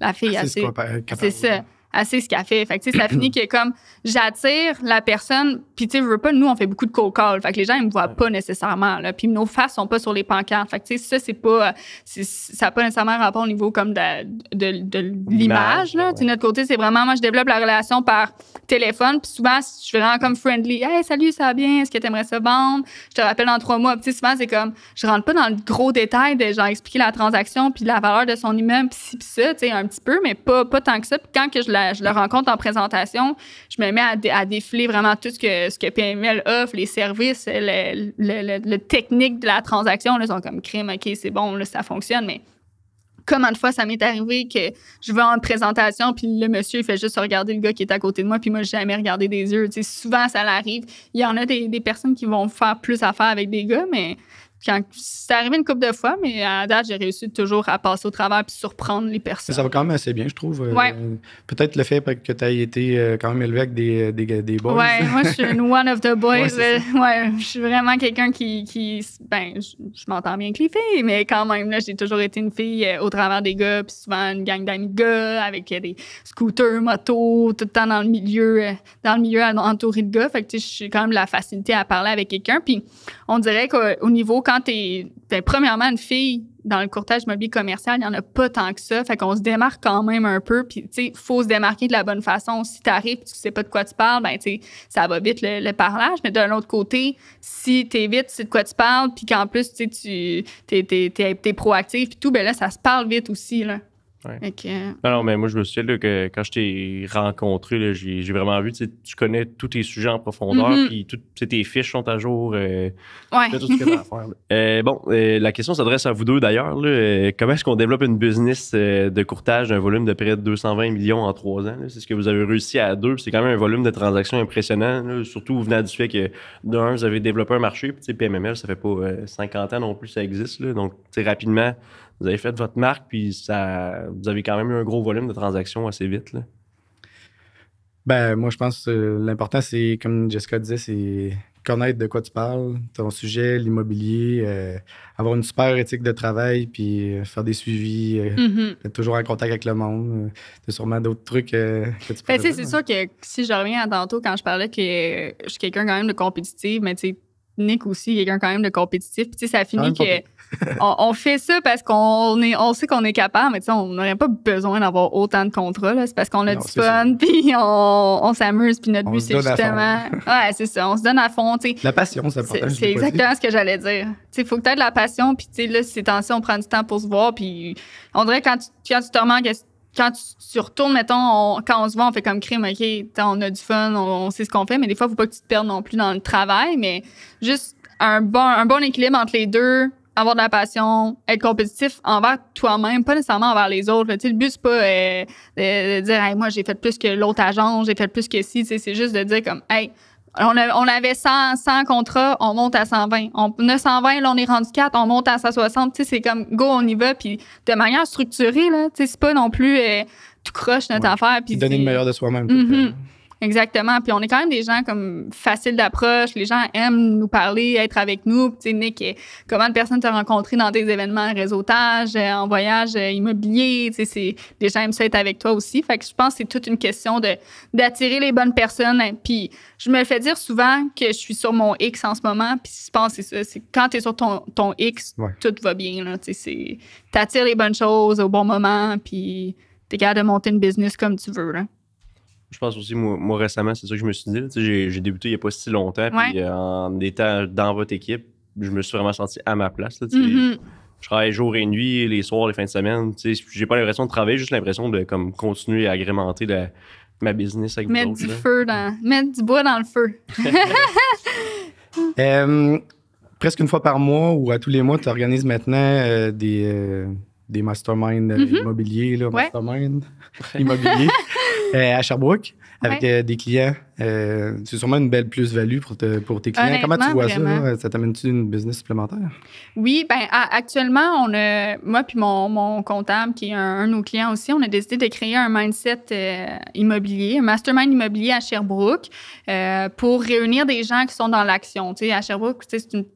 la fille, ah, euh, capable C'est ça assez ce qu'elle fait. Fait que, ça finit que comme j'attire la personne, puis tu sais, je veux pas, nous, on fait beaucoup de call call. Fait les gens, ils me voient pas nécessairement, Puis nos faces sont pas sur les pancartes. Fait tu sais, ça, c'est pas, ça n'a pas nécessairement rapport au niveau comme de, de, l'image, là. De notre côté, c'est vraiment, moi, je développe la relation par téléphone, puis souvent, je suis vraiment comme friendly. Hey, salut, ça va bien? Est-ce que tu aimerais se vendre? Je te rappelle dans trois mois. Puis souvent, c'est comme, je rentre pas dans le gros détail de genre expliquer la transaction, puis la valeur de son immeuble, puis puis ça, tu sais, un petit peu, mais pas, pas tant que ça. Puis quand que je je le rencontre en présentation, je me mets à, défiler vraiment tout ce que, ce que PML offre, les services, le, technique de la transaction. ils sont comme crime, OK, c'est bon, ça fonctionne, mais comment de fois ça m'est arrivé que je vais en présentation, puis le monsieur, il fait juste regarder le gars qui est à côté de moi, puis moi, j'ai jamais regardé des yeux. souvent, ça l'arrive. Il y en a des, des personnes qui vont faire plus affaire avec des gars, mais quand, c'est arrivé une couple de fois, mais à date, j'ai réussi toujours à passer au travers et surprendre les personnes. Ça va quand même assez bien, je trouve. Euh, peut-être le fait que tu aies été euh, quand même élevé avec des, euh, des, des boys. Oui, moi, je suis une one of the boys. ouais, je suis vraiment quelqu'un qui. ben, je, m'entends bien avec les filles, mais quand même, là, j'ai toujours été une fille au travers des gars, puis souvent une gang d'amis gars avec des scooters, motos, tout le temps dans le milieu, dans le milieu entouré de gars. Fait que, je suis quand même la facilité à parler avec quelqu'un. Puis on dirait qu'au niveau quand tu es, ben, premièrement une fille dans le courtage immobilier commercial, il n'y en a pas tant que ça. Fait qu'on se démarque quand même un peu. Puis, tu sais, faut se démarquer de la bonne façon. Si tu arrives et tu sais pas de quoi tu parles, ben, tu ça va vite le, parlage. Mais d'un autre côté, si tu es vite, tu sais de quoi tu parles, puis qu'en plus, tu sais, tu es, proactif, puis tout, ben là, ça se parle vite aussi, là. Alors, mais moi, je me souviens que quand je t'ai rencontré, j'ai vraiment vu, tu connais tous tes sujets en profondeur, mm-hmm. puis toutes tes fiches sont à jour. Euh, euh bon, euh, la question s'adresse à vous deux d'ailleurs. Euh, comment est-ce qu'on développe une business de courtage d'un volume de près de 220 millions en trois ans? C'est ce que vous avez réussi à deux. C'est quand même un volume de transactions impressionnant, surtout venant du fait que, d'un, vous avez développé un marché, puis PMML, ça fait pas 50 ans non plus, ça existe. donc, rapidement, vous avez fait votre marque, puis ça, vous avez quand même eu un gros volume de transactions assez vite. Ben, moi, je pense que euh, l'important, c'est, comme Jessica disait, c'est connaître de quoi tu parles, ton sujet, l'immobilier, euh, avoir une super éthique de travail, puis euh, faire des suivis, mm-hmm. être toujours en contact avec le monde. Tu sûrement d'autres trucs que tu peux ben, C'est hein. sûr que si je reviens à tantôt, quand je parlais que je suis quelqu'un quand même de compétitif, mais tu Nick aussi, quelqu'un quand même de compétitif. Puis, tu sais, ça finit que. on, fait ça parce qu'on est, on sait qu'on est capable, mais on n'aurait pas besoin d'avoir autant de contrats. C'est parce qu'on a du fun, puis on, s'amuse, puis notre but, c'est justement. ouais, c'est ça. On se donne à fond. La passion, C'est, c'est exactement ce que j'allais dire. Il faut que tu aies de la passion, puis là, c'est temps ça, on prend du temps pour se voir, puis on dirait quand tu, quand tu te remets quand tu, retournes, mettons, quand on se voit, on fait comme crime, OK, on a du fun, on, sait ce qu'on fait, mais des fois, il faut pas que tu te perdes non plus dans le travail, mais juste un bon, un bon équilibre entre les deux, avoir de la passion, être compétitif envers toi-même, pas nécessairement envers les autres. le but, c'est pas euh, de, dire moi, j'ai fait plus que l'autre agent, j'ai fait plus que ci. c'est juste de dire comme Hey, on, avait 100, contrats, on monte à 120. On, 920, là, on est rendu 4, on monte à 160. c'est comme go, on y va. Puis de manière structurée, là, tu c'est pas non plus euh, tout croche notre affaire. Puis donner le meilleur de soi-même. Mhm. Exactement. Puis on est quand même des gens comme faciles d'approche. Les gens aiment nous parler, être avec nous. Tu sais, Nick, eh, comment de personnes t'ont rencontré dans tes événements réseautage, euh, en voyage euh, immobilier? Tu sais, les gens aiment ça être avec toi aussi. Fait que je pense que c'est toute une question de d'attirer les bonnes personnes. Puis je me fais dire souvent que je suis sur mon X en ce moment. Puis je pense que c'est ça. C'est quand t'es sur ton, ton X, tout va bien. Là. Tu sais, t'attires les bonnes choses au bon moment. Puis t'es capable de monter une business comme tu veux. Là je pense aussi, moi, récemment, c'est ça que je me suis dit. J'ai débuté il n'y a pas si longtemps. Puis euh, en étant dans votre équipe, je me suis vraiment senti à ma place. Mm-hmm. Je travaille jour et nuit, les soirs, les fins de semaine. J'ai pas l'impression de travailler, juste l'impression de comme, continuer à agrémenter ma business avec Mettre du feu dans, Mettre du bois dans le feu. Euh, presque une fois par mois ou à tous les mois, tu organises maintenant euh, des, des masterminds mm-hmm. immobiliers, immobilier. Euh, à Sherbrooke avec euh, des clients. Euh, c'est sûrement une belle plus-value pour, tes clients. Comment tu vois ça? Ça t'amène-tu une business supplémentaire? Oui, ben actuellement, on a, moi puis mon, comptable, qui est un, de nos clients aussi, on a décidé de créer un mindset immobilier, un mastermind immobilier à Sherbrooke pour réunir des gens qui sont dans l'action. à Sherbrooke, c'est une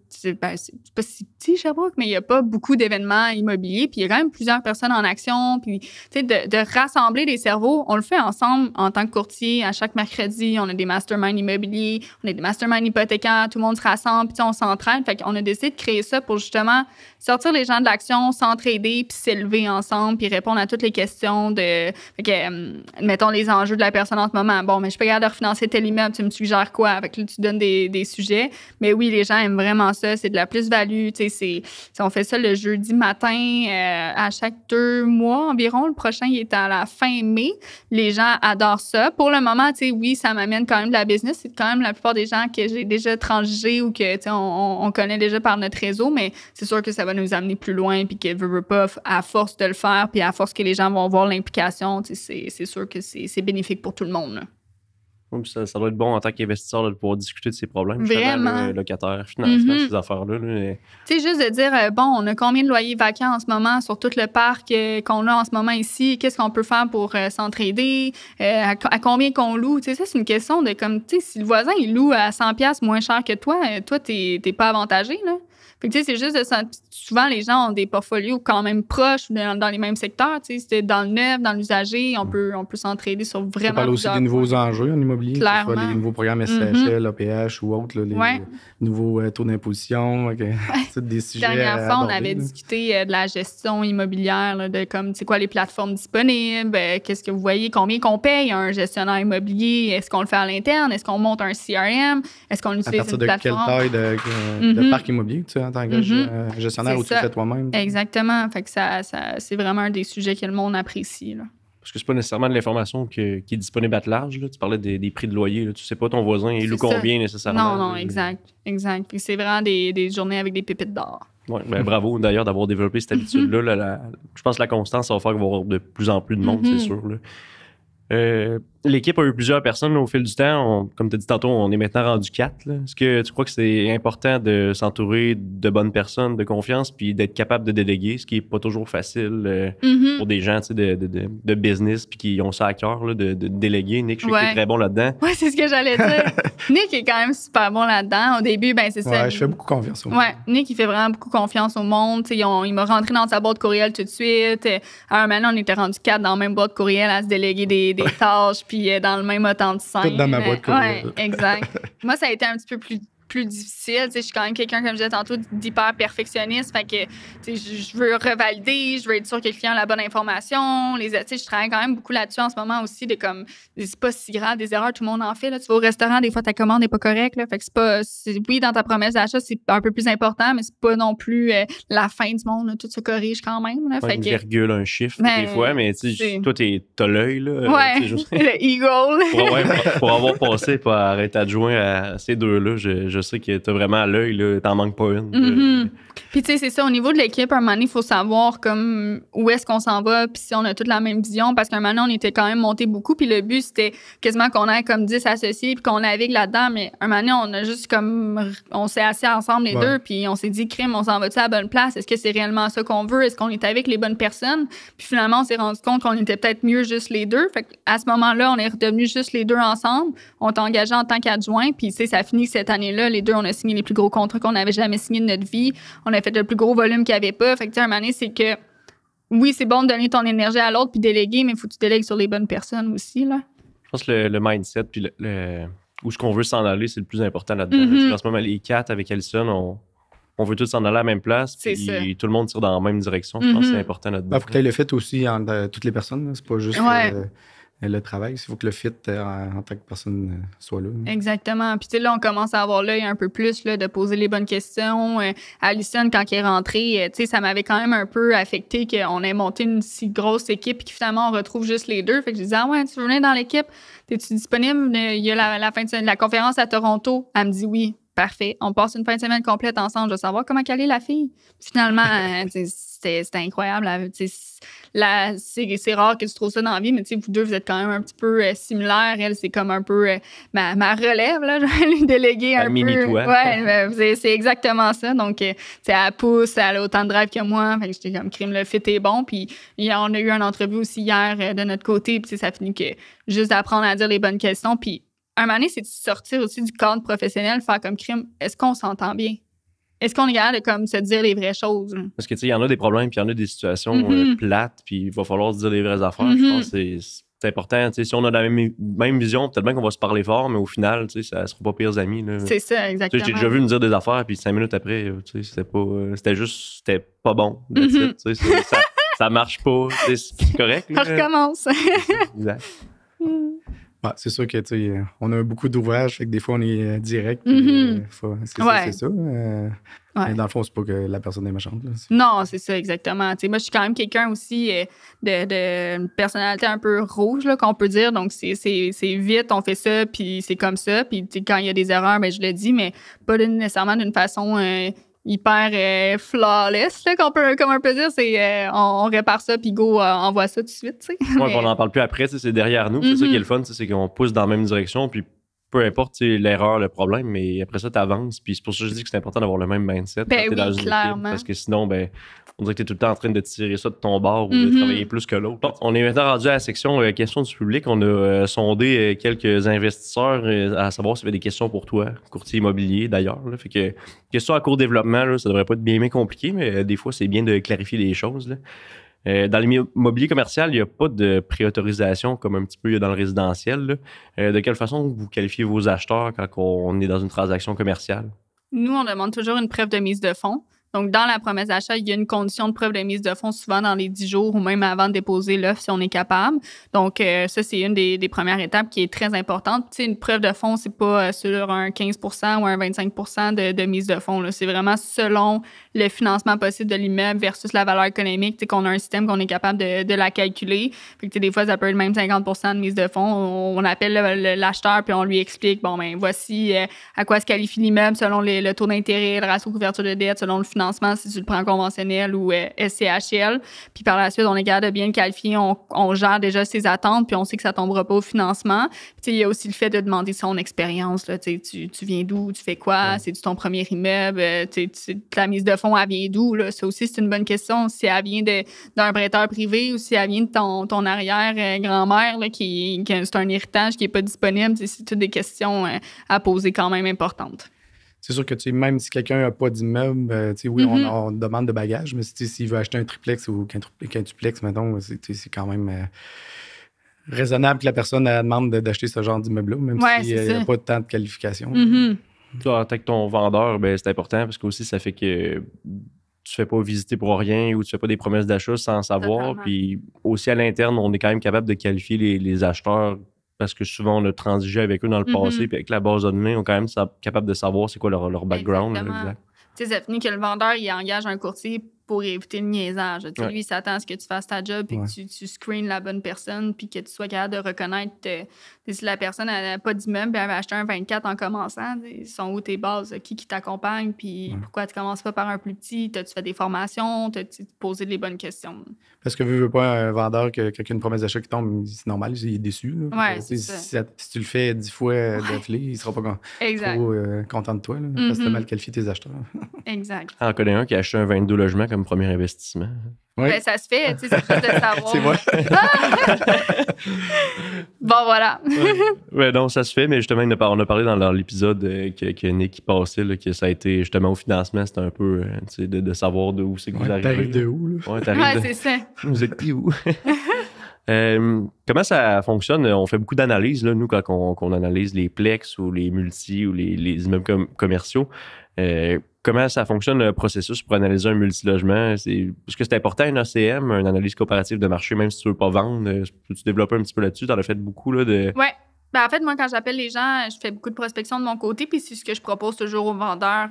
ben, pas si petit Sherbrooke, mais il n'y a pas beaucoup d'événements immobiliers. Puis il y a quand même plusieurs personnes en action. Puis, tu sais, de, rassembler les cerveaux, on le fait ensemble en tant que courtier. À chaque mercredi, on a des masterminds immobiliers, on a des masterminds hypothécaires, tout le monde se rassemble, puis on s'entraîne. Fait qu'on a décidé de créer ça pour justement sortir les gens de l'action, s'entraider, puis s'élever ensemble, puis répondre à toutes les questions de, fait que, euh, mettons, les enjeux de la personne en ce moment. Bon, mais je peux pas de refinancer tel immeuble, tu me suggères quoi? Avec que tu donnes des, des sujets. Mais oui, les gens aiment vraiment ça, c'est de la plus-value, tu sais, si on fait ça le jeudi matin euh, à chaque deux mois environ. Le prochain, est à la fin mai. Les gens adorent ça. Pour le moment, oui, ça m'amène quand même de la business. C'est quand même la plupart des gens que j'ai déjà transgés ou que, on, connaît déjà par notre réseau, mais c'est sûr que ça va nous amener plus loin puis que, veut, à force de le faire puis à force que les gens vont voir l'implication, c'est sûr que c'est bénéfique pour tout le monde. Ça, ça, doit être bon en tant qu'investisseur de pouvoir discuter de ces problèmes. Vraiment. Le locataire, financement, mm-hmm. ces affaires-là. Tu sais, juste de dire, euh, bon, on a combien de loyers vacants en ce moment sur tout le parc euh, qu'on a en ce moment ici? Qu'est-ce qu'on peut faire pour euh, s'entraider? à, combien qu'on loue? Tu sais, ça, c'est une question de comme, tu sais, si le voisin, il loue à 100$ moins cher que toi, toi, t'es pas avantagé, là tu sais, c'est juste Souvent, les gens ont des portfolios quand même proches dans, les mêmes secteurs. Tu sais, c'était dans le neuf, dans l'usager, on peut, s'entraider sur vraiment. On parle aussi des nouveaux enjeux en immobilier. Clairement. les nouveaux programmes mm-hmm. SHL, ou autres, les nouveaux euh, taux d'imposition. des sujets. Dernière fois, on avait discuté euh, de la gestion immobilière, de comme, c'est quoi les plateformes disponibles, euh, qu'est-ce que vous voyez, combien qu'on paye un gestionnaire immobilier, est-ce qu'on le fait à l'interne, est-ce qu'on monte un CRM, est-ce qu'on utilise à partir de quelle taille de, mm-hmm. parc immobilier, tu as? souvent, hein, mhm. euh, gestionnaire tu toi-même. Exactement. Fait que ça, c'est vraiment un des sujets que le monde apprécie. Parce que c'est pas nécessairement de l'information qui est disponible à large. Tu parlais des, prix de loyer. Tu Tu sais pas ton voisin, il loue combien nécessairement. Non, non, exact. exact. C'est vraiment des, journées avec des pépites d'or. Ouais, ben, bravo d'ailleurs d'avoir développé cette mhm. habitude-là. je pense que la constance ça va faire qu'il va y avoir de plus en plus de monde, c'est mhm. sûr. Euh, l'équipe a eu plusieurs personnes au fil du temps. comme tu as dit tantôt, on est maintenant rendu quatre. Est-ce que tu crois que c'est important de s'entourer de bonnes personnes, de confiance, puis d'être capable de déléguer, ce qui n'est pas toujours facile euh, mm-hmm. pour des gens de, business puis qui ont ça à cœur de, déléguer? Nick, je suis très bon là-dedans. Oui, c'est ce que j'allais dire. Nick est quand même super bon là-dedans. Au début, ben c'est ça. Ouais, je fais beaucoup confiance au Nick, il fait vraiment beaucoup confiance au monde. il m'a rentré dans sa boîte courriel tout de suite. À un on était rendu quatre dans la même boîte courriel à se déléguer des, tâches puis euh, dans le même autant de sang. Tout dans ma boîte. Oui, exact. Moi, ça a été un petit peu plus plus difficile. je suis quand même quelqu'un, comme je disais tantôt, d'hyper perfectionniste. Fait que je veux revalider, je veux être sûr que le client a la bonne information. Les, tu je travaille quand même beaucoup là-dessus en ce moment aussi, de comme, c'est pas si grave, des erreurs, tout le monde en fait. Là. Tu vas au restaurant, des fois, ta commande n'est pas correcte. fait que c'est pas, oui, dans ta promesse d'achat, c'est un peu plus important, mais c'est pas non plus euh, la fin du monde. tout se corrige quand même. Là, virgule, un chiffre, des ben, fois, mais tu toi, t'as l'œil. Euh, ouais, le eagle. pour, avoir, pour, avoir passé, pour être adjoint à ces deux-là, je je sais que t'as vraiment à l'œil, t'en manques pas une. Mm-hmm. Euh, puis tu sais, c'est ça, au niveau de l'équipe, un moment il faut savoir comme où est-ce qu'on s'en va, puis si on a toute la même vision, parce qu'un moment on était quand même monté beaucoup, puis le but, c'était quasiment qu'on ait comme 10 associés, puis qu'on navigue là-dedans, mais un moment donné, on a juste comme, on s'est assis ensemble les deux, puis on s'est dit, crime, on s'en va-tu à la bonne place? Est-ce que c'est réellement ça qu'on veut? Est-ce qu'on est avec les bonnes personnes? Puis finalement, on s'est rendu compte qu'on était peut-être mieux juste les deux. Fait à ce moment-là, on est redevenu juste les deux ensemble. On t'a en tant qu'adjoint, puis tu sais, ça finit cette année-là, les deux, on a signé les plus gros contrats qu'on n'avait jamais signés de notre vie. On a fait le plus gros volume qu'il n'y avait pas. Fait que, tu un moment donné, c'est que oui, c'est bon de donner ton énergie à l'autre puis déléguer, mais il faut que tu délègues sur les bonnes personnes aussi. Là. Je pense que le, mindset puis le, où ce qu'on veut s'en aller, c'est le plus important là-dedans. Mm-hmm. En ce moment, les quatre avec Alison, on, on veut tous s'en aller à la même place. Puis tout le monde tire dans la même direction. Je pense que c'est mm-hmm. important là-dedans. Il bah, faut que tu aies le fait aussi entre toutes les personnes. C'est pas juste. Euh, le travail. Il faut que le fit euh, en, tant que personne euh, soit là. Exactement. Puis tu sais là, on commence à avoir l'œil un peu plus là, de poser les bonnes questions. Euh, Alison, quand elle est rentrée, tu sais, ça m'avait quand même un peu affecté qu'on ait monté une si grosse équipe et que finalement on retrouve juste les deux. Fait que je disais Ah ouais, tu veux venir dans l'équipe? Es-tu disponible? Il y a la, la fin de la conférence à Toronto. Elle me dit oui. Parfait. On passe une fin de semaine complète ensemble. Je veux savoir comment caler la fille. Finalement, euh, c'était incroyable. C'est rare que tu trouves ça dans la vie, mais vous deux, vous êtes quand même un petit peu euh, similaires. Elle, c'est comme un peu euh, ma, relève. Là, je vais lui déléguer un, peu. mini toi. Ouais, ben, c'est exactement ça. Donc, elle pousse, elle a autant de drive que moi. Fait que j'étais comme crime, le fit est bon. Puis, on a eu une entrevue aussi hier de notre côté. Puis, ça finit que juste d'apprendre à dire les bonnes questions. Puis, un moment donné, c'est de sortir aussi du cadre professionnel, faire comme crime, est-ce qu'on s'entend bien? Est-ce qu'on est capable de comme, se dire les vraies choses? Parce que, tu sais, y en a des problèmes, puis il y en a des situations mhm. euh, plates, puis il va falloir se dire les vraies affaires. Je mhm. pense que c'est important. sais, si on a la même, même vision, peut-être bien qu'on va se parler fort, mais au final, tu ça ne sera pas pires amis. C'est ça, exactement. J'ai déjà vu me dire des affaires, puis cinq minutes après, euh, c'était pas. Euh, c'était juste. C'était pas bon. Mhm. ça, ça marche pas. C'est correct. on recommence. exact. Bah, c'est sûr que euh, on a beaucoup d'ouvrages, fait que des fois on est euh, direct. Mm c'est ça. mais dans le fond, c'est pas que la personne est méchante. Non, c'est ça, exactement. moi, je suis quand même quelqu'un aussi de, de, personnalité un peu rouge, qu'on peut dire. Donc, c'est vite, on fait ça, puis c'est comme ça. Puis quand il y a des erreurs, ben, je le dis, mais pas nécessairement d'une façon hyper euh, flawless, là, qu'on peut, comme on peut dire, c'est euh, on, répare ça, puis go, euh, envoie ça tout de suite. on en parle plus après, c'est derrière nous. C'est ça qui est mm-hmm. le fun, c'est qu'on pousse dans la même direction, puis peu importe l'erreur, le problème, mais après ça, tu avances. Puis c'est pour ça que je dis que c'est important d'avoir le même mindset ben oui, clairement. parce que sinon, ben, on dirait que tu es tout le temps en train de tirer ça de ton bord ou de mm-hmm. travailler plus que l'autre. on est maintenant rendu à la section euh, questions du public. On a euh, sondé euh, quelques investisseurs à savoir s'il y avait des questions pour toi, courtier immobilier d'ailleurs. Fait que question à court développement, ça devrait pas être bien, bien compliqué, mais des fois, c'est bien de clarifier les choses. Là. Dans euh, dans l'immobilier commercial, il n'y a pas de préautorisation comme un petit peu dans le résidentiel. Euh, de quelle façon vous qualifiez vos acheteurs quand on est dans une transaction commerciale? Nous, on demande toujours une preuve de mise de fonds. Donc, dans la promesse d'achat, il y a une condition de preuve de mise de fonds, souvent dans les 10 jours ou même avant de déposer l'offre si on est capable. Donc, euh, ça, c'est une des, premières étapes qui est très importante. une preuve de fonds, c'est pas sur un 15 ou un 25 de, de mise de fonds. C'est vraiment selon le financement possible de l'immeuble versus la valeur économique, qu'on a un système qu'on est capable de, de la calculer. que, des fois, ça peut être même 50 de mise de fonds. On, appelle l'acheteur puis on lui explique, bon, ben voici euh, à quoi se qualifie l'immeuble selon le taux d'intérêt, le ratio couverture de dette, selon le financement, si tu le prends conventionnel ou euh, SCHL. Puis par la suite, on est capable de bien le qualifier, on, gère déjà ses attentes puis on sait que ça tombera pas au financement. Il y a aussi le fait de demander son expérience. Tu, tu viens d'où, tu fais quoi, C'est-tu ton premier immeuble, euh, La mise de fond, elle vient d'où? Ça aussi, c'est une bonne question. Si elle vient d'un prêteur privé ou si elle vient de ton, ton arrière-grand-mère, euh, qui, qui c'est un héritage qui n'est pas disponible, c'est toutes des questions euh, à poser quand même importantes c'est sûr que tu même si quelqu'un n'a pas d'immeuble, euh, oui, mm-hmm. on, demande de bagages, mais s'il veut acheter un triplex ou qu'un duplex, c'est quand même raisonnable que la personne demande d'acheter ce genre d'immeuble-là, même s'il ouais, n'y a pas tant de qualifications. Mm toi, en que ton vendeur, ben, c'est important parce que aussi ça fait que tu ne fais pas visiter pour rien ou tu ne fais pas des promesses d'achat sans savoir. Puis aussi à l'interne, on est quand même capable de qualifier les, acheteurs parce que souvent on a transigé avec eux dans le mm-hmm. passé. Puis avec la base de données, on est quand même capable de savoir c'est quoi leur, background. Exactement. Tu sais, que le vendeur, il engage un courtier pour éviter le niaisage. Lui, il s'attend à ce que tu fasses ta job, puis que tu, tu screens la bonne personne, puis que tu sois capable de reconnaître euh, si la personne n'a pas d'immeuble, même elle va acheté un 24 en commençant. Ils sont où tes bases? Qui, qui t'accompagne? Puis pourquoi tu commences pas par un plus petit? As tu fait des formations? As-tu posé les bonnes questions? Parce que, ne veux pas, un vendeur, que a une promesse d'achat qui tombe, c'est normal, il est déçu. Euh, si, tu le fais dix fois euh, d'affilée, il sera pas content de toi, parce que tu as mm-hmm. mal qualifié tes acheteurs. exact. Ah, en un qui a acheté un 22 logements comme premier investissement? Ben, ça se fait, tu sais, c'est juste de savoir. c'est bon, voilà. ouais. non, ça se fait, mais justement, on a parlé dans l'épisode euh, que, que Nick passait, que ça a été justement au financement, c'était un peu euh, de, savoir d'où c'est que vous arrivez. de où, là? Ouais, de... c'est ça. Vous êtes où? Euh, comment ça fonctionne? On fait beaucoup d'analyses, nous, quand on, analyse les plex ou les multi ou les, immeubles commerciaux. Euh, comment ça fonctionne le processus pour analyser un multilogement? Est-ce que c'est important une OCM, une analyse coopérative de marché, même si tu veux pas vendre? Euh, peux-tu développer un petit peu là-dessus? Tu en fait beaucoup là, de. Ouais. Ben, en fait, moi, quand j'appelle les gens, je fais beaucoup de prospection de mon côté, puis c'est ce que je propose toujours aux vendeurs.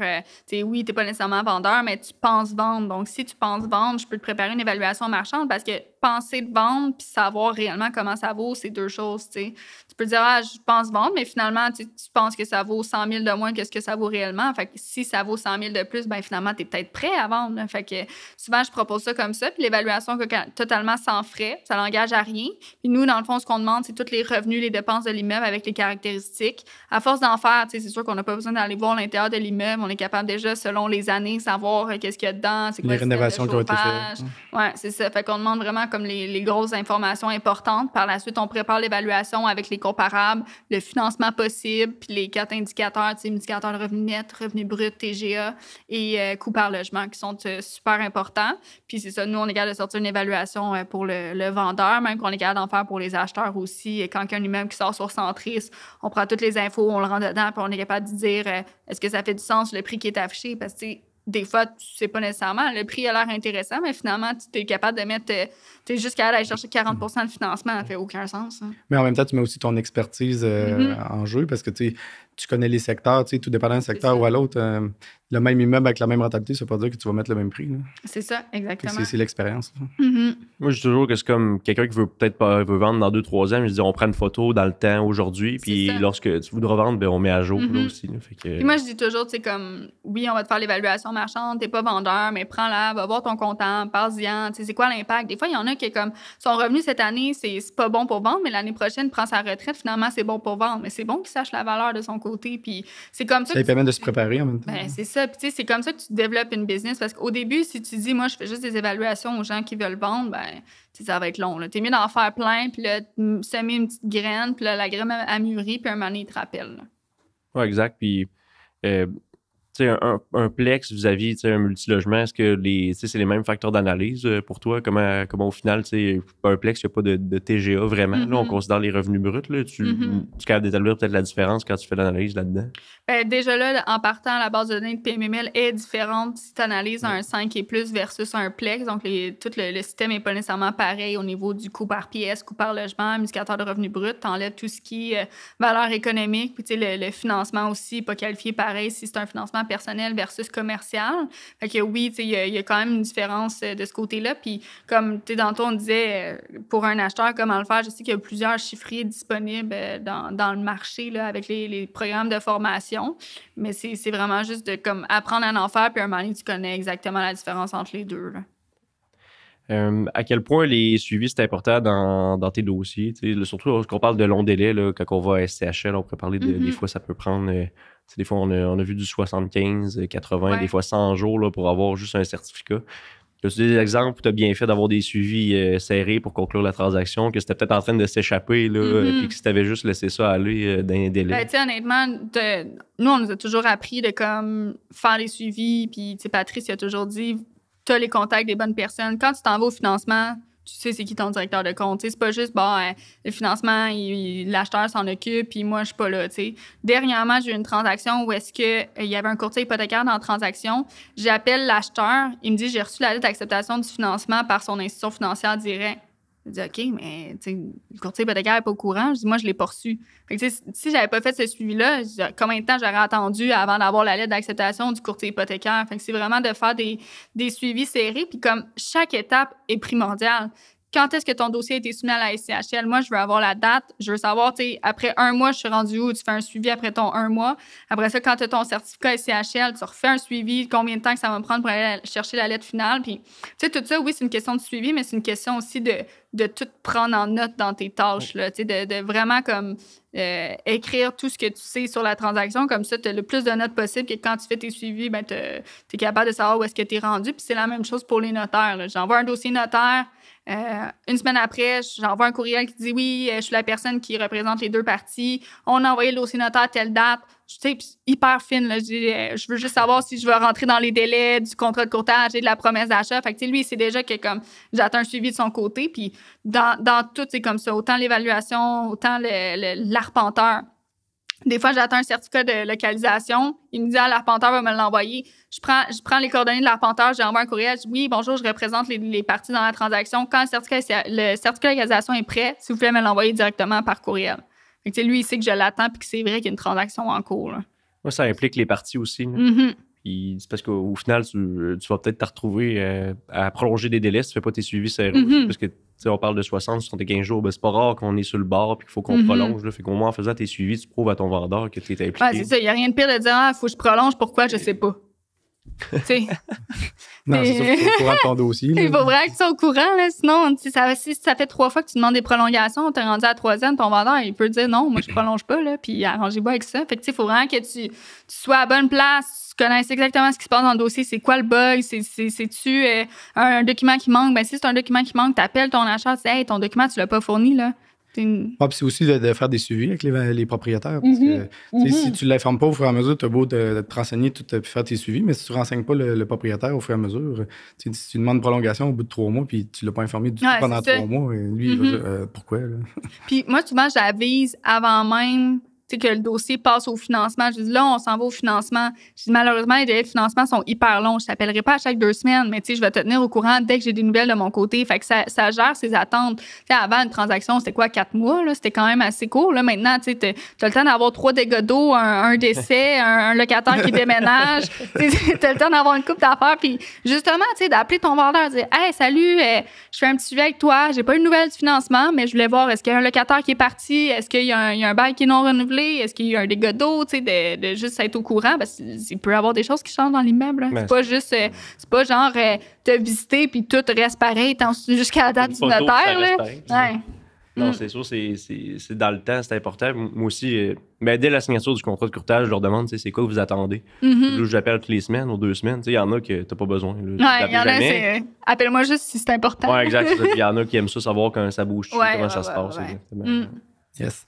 C'est euh, oui, tu n'es pas nécessairement vendeur, mais tu penses vendre. Donc, si tu penses vendre, je peux te préparer une évaluation marchande parce que penser de vendre puis savoir réellement comment ça vaut, c'est deux choses. sais. Tu peux dire, ah, je pense vendre, mais finalement, tu, penses que ça vaut 100 000 de moins que ce que ça vaut réellement. Fait si ça vaut 100 000 de plus, ben finalement, tu es peut-être prêt à vendre. Là. Fait que souvent, je propose ça comme ça. Puis l'évaluation totalement sans frais, ça n'engage à rien. Puis nous, dans le fond, ce qu'on demande, c'est tous les revenus, les dépenses de l'immeuble avec les caractéristiques. À force d'en faire, c'est sûr qu'on n'a pas besoin d'aller voir l'intérieur de l'immeuble. On est capable déjà, selon les années, savoir euh, qu'est-ce qu'il y a dedans, quoi les rénovations qui ont été faites. Ouais, c'est ça. Fait qu'on demande vraiment comme les, grosses informations importantes. Par la suite, on prépare l'évaluation avec les comparables, le financement possible, puis les quatre indicateurs, indicateurs de revenu net, revenu brut, TGA et euh, coût par logement qui sont euh, super importants. Puis c'est ça, nous, on est capable de sortir une évaluation euh, pour le, vendeur, même qu'on est capable d'en faire pour les acheteurs aussi. Et quand il y a un qui sort sur Centris, on prend toutes les infos, on le rend dedans, puis on est capable de dire est-ce que ça fait du sens le prix qui est affiché? Parce que des fois, tu sais pas nécessairement. Le prix a l'air intéressant, mais finalement, tu es capable de mettre. Euh, tu es jusqu'à aller chercher 40 mm-hmm. de financement. Ça fait aucun sens. Hein. Mais en même temps, tu mets aussi ton expertise euh, mm-hmm. en jeu parce que tu connais les secteurs. Tout dépend d'un secteur ou à l'autre, euh, le même immeuble avec la même rentabilité, ça veut pas dire que tu vas mettre le même prix. C'est ça, exactement. C'est l'expérience. Mm-hmm. Moi, je dis toujours que c'est comme quelqu'un qui veut peut-être pas veut vendre dans deux, trois ans. Je dis, on prend une photo dans le temps aujourd'hui, puis lorsque tu voudras vendre, ben, on met à jour mm-hmm. aussi. Puis moi, je dis toujours, c'est comme, oui, on va te faire l'évaluation marchande, t'es pas vendeur, mais prends-la, va voir ton comptant, passe y C'est quoi l'impact? Des fois, il y en a qui est comme, son revenu cette année, c'est pas bon pour vendre, mais l'année prochaine, prend sa retraite, finalement, c'est bon pour vendre. Mais c'est bon qu'il sache la valeur de son côté, puis c'est comme ça. Ça lui permet de se préparer en même temps. Ben, c'est ça c'est comme ça que tu développes une business. Parce qu'au début, si tu dis, moi, je fais juste des évaluations aux gens qui veulent vendre, ben, ça va être long. T'es mieux d'en faire plein, puis là, semer une petite graine, puis là, la graine a mûri, puis un moment donné, il te rappelle. Oui, exact. Puis, euh, un, un, plex vis-à-vis un multilogement, est-ce que les, c'est les mêmes facteurs d'analyse euh, pour toi? Comment, au final, un plex, il n'y a pas de, de TGA vraiment? nous là, on mm-hmm. considère les revenus bruts. Là, mm-hmm. tu, es capable d'établir peut-être la différence quand tu fais l'analyse là-dedans? Ben, déjà là, en partant, la base de données de PMML est différente si tu analyses un 5 et plus versus un plex. Donc, les, tout le, système n'est pas nécessairement pareil au niveau du coût par pièce, coût par logement, indicateur de revenus bruts. Tu enlèves tout ce qui est euh, valeur économique, puis le, le financement aussi, pas qualifié pareil si c'est un financement personnel versus commercial. Fait que oui, il y, a quand même une différence euh, de ce côté-là. Puis comme tu d'antan, on disait, euh, pour un acheteur, comment le faire, je sais qu'il y a plusieurs chiffriers disponibles euh, dans, dans le marché là, avec les, les, programmes de formation, mais c'est vraiment juste de comme apprendre à en faire, puis à un moment donné, tu connais exactement la différence entre les deux. Là. Euh, à quel point les suivis, c'est important dans, dans, tes dossiers? Surtout lorsqu'on parle de long délai, là, quand on va à SCHL, on peut parler des mm-hmm. fois, ça peut prendre. Euh, des fois, on a, on a, vu du 75, 80, euh, des fois 100 jours là, pour avoir juste un certificat. As des exemples où tu as bien fait d'avoir des suivis serrés pour conclure la transaction, que c'était peut-être en train de s'échapper, là, mm-hmm. puis que si tu avais juste laissé ça aller d'un délai? Ben, honnêtement, nous, on nous a toujours appris de comme faire les suivis, puis Patrice il a toujours dit tu les contacts des bonnes personnes. Quand tu t'en vas au financement, tu sais c'est qui ton directeur de compte. C'est pas juste, bon, hein, le financement, l'acheteur s'en occupe, puis moi, je suis pas là. Dernièrement, j'ai eu une transaction où est-ce qu'il euh, y avait un courtier hypothécaire dans la transaction. J'appelle l'acheteur, il me dit, j'ai reçu la lettre d'acceptation du financement par son institution financière directe. Je dis, OK, mais le courtier hypothécaire n'est pas au courant. Je dis, moi, je l'ai poursu. Fait que, si j'avais pas fait ce suivi-là, combien de temps j'aurais attendu avant d'avoir la lettre d'acceptation du courtier hypothécaire? Fait c'est vraiment de faire des, des suivis serrés. Puis comme chaque étape est primordiale quand est-ce que ton dossier a été soumis à la SCHL? Moi, je veux avoir la date. Je veux savoir, tu sais, après un mois, je suis rendu où? Tu fais un suivi après ton un mois. Après ça, quand tu as ton certificat SCHL, tu refais un suivi, combien de temps que ça va me prendre pour aller chercher la lettre finale. Puis, tu sais, tout ça, oui, c'est une question de suivi, mais c'est une question aussi de, tout prendre en note dans tes tâches, là, tu sais, de, vraiment comme euh, écrire tout ce que tu sais sur la transaction. Comme ça, tu as le plus de notes possible. Et quand tu fais tes suivis, ben, tu es, capable de savoir où est-ce que tu es rendu. Puis, c'est la même chose pour les notaires. J'envoie un dossier notaire euh, une semaine après, j'envoie un courriel qui dit oui, euh, je suis la personne qui représente les deux parties. On a envoyé le notaire à telle date. tu sais, hyper fine. Là, euh, je, veux juste savoir si je vais rentrer dans les délais du contrat de courtage et de la promesse d'achat. Fait que, lui, c'est déjà que comme j'attends un suivi de son côté. Puis dans, dans tout, c'est comme ça. Autant l'évaluation, autant l'arpenteur. Le, des fois, j'attends un certificat de localisation. Il me dit, ah, l'arpenteur va me l'envoyer. Je prends, je prends les coordonnées de l'arpenteur, j'envoie un courriel. Je dis, oui, bonjour, je représente les, parties dans la transaction. Quand le certificat, de localisation est prêt, s'il vous plaît, me l'envoyer directement par courriel. Fait lui, il sait que je l'attends puis que c'est vrai qu'il y a une transaction en cours. ça implique les parties aussi. Mm-hmm. parce qu'au final, tu, vas peut-être te retrouver euh, à prolonger des délais si tu ne fais pas tes suivis sérieux. Mm-hmm. Parce que on parle de 60, 75 jours, ben, c'est pas rare qu'on est sur le bord et qu'il faut qu'on mhm. prolonge. Là, fait qu'au moins, en faisant tes suivis, tu prouves à ton vendeur que tu es impliqué. c'est ça. Il n'y a rien de pire de dire Ah, faut que je prolonge, pourquoi je sais pas. non, c'est sûr Il faut vraiment que tu sois au courant, là, sinon, si ça, ça fait trois fois que tu demandes des prolongations, tu es rendu à la troisième, ton vendeur, il peut dire non, moi, je prolonge pas, là, puis arrangez-vous avec ça. Fait que, tu il faut vraiment que tu, tu sois à bonne place connaissent exactement ce qui se passe dans le dossier. C'est quoi le bug? C'est-tu euh, un document qui manque? Ben, si c'est un document qui manque, tu appelles ton achat, tu Hey, ton document, tu l'as pas fourni. là. c'est aussi de, faire des suivis avec les, propriétaires. Mm-hmm. Si mm-hmm. tu ne l'informes pas au fur et à mesure, tu as beau te, te renseigner, tu faire tes suivis, mais si tu ne renseignes pas le, propriétaire au fur et à mesure, euh, si tu demandes une prolongation au bout de trois mois, puis tu ne l'as pas informé du tout pendant trois mois, lui, mm-hmm. euh, pourquoi. puis moi, souvent, j'avise avant même que le dossier passe au financement. Je dis, là, on s'en va au financement. Je dis, malheureusement, les délais de financement sont hyper longs. Je t'appellerai pas à chaque deux semaines, mais tu je vais te tenir au courant dès que j'ai des nouvelles de mon côté. Fait que ça, ça gère ses attentes. avant, une transaction, c'était quoi, quatre mois? C'était quand même assez court. Là, maintenant, tu as le temps d'avoir trois dégâts d'eau, un, décès, un, locataire qui déménage. tu as le temps d'avoir une coupe d'affaires. Puis justement, tu sais, d'appeler ton vendeur, dire, hey, salut, euh, je fais un petit suivi avec toi. J'ai pas eu de nouvelles du financement, mais je voulais voir, est-ce qu'il y a un locataire qui est parti? Est-ce qu'il y y a un bail qui est non renouvelé? Est-ce qu'il y a eu un dégât d'eau? Tu sais, de, juste être au courant, parce qu'il peut y avoir des choses qui changent dans l'immeuble. Hein. Ben, c'est pas juste, euh, c'est pas genre, euh, te visiter visité puis tout reste pareil jusqu'à la date du notaire. Là. Non, mm. c'est sûr, c'est, dans le temps, c'est important. Moi aussi, euh, mais dès la signature du contrat de courtage, je leur demande, c'est quoi que vous attendez? Mm-hmm. J'appelle toutes les semaines ou deux semaines. Il y en a que t'as pas besoin. Il y en a, appelle-moi juste si c'est important. Oui, exact. Il y en a qui aiment ça, savoir quand ça bouge, comment ça se passe. Mm. Yes.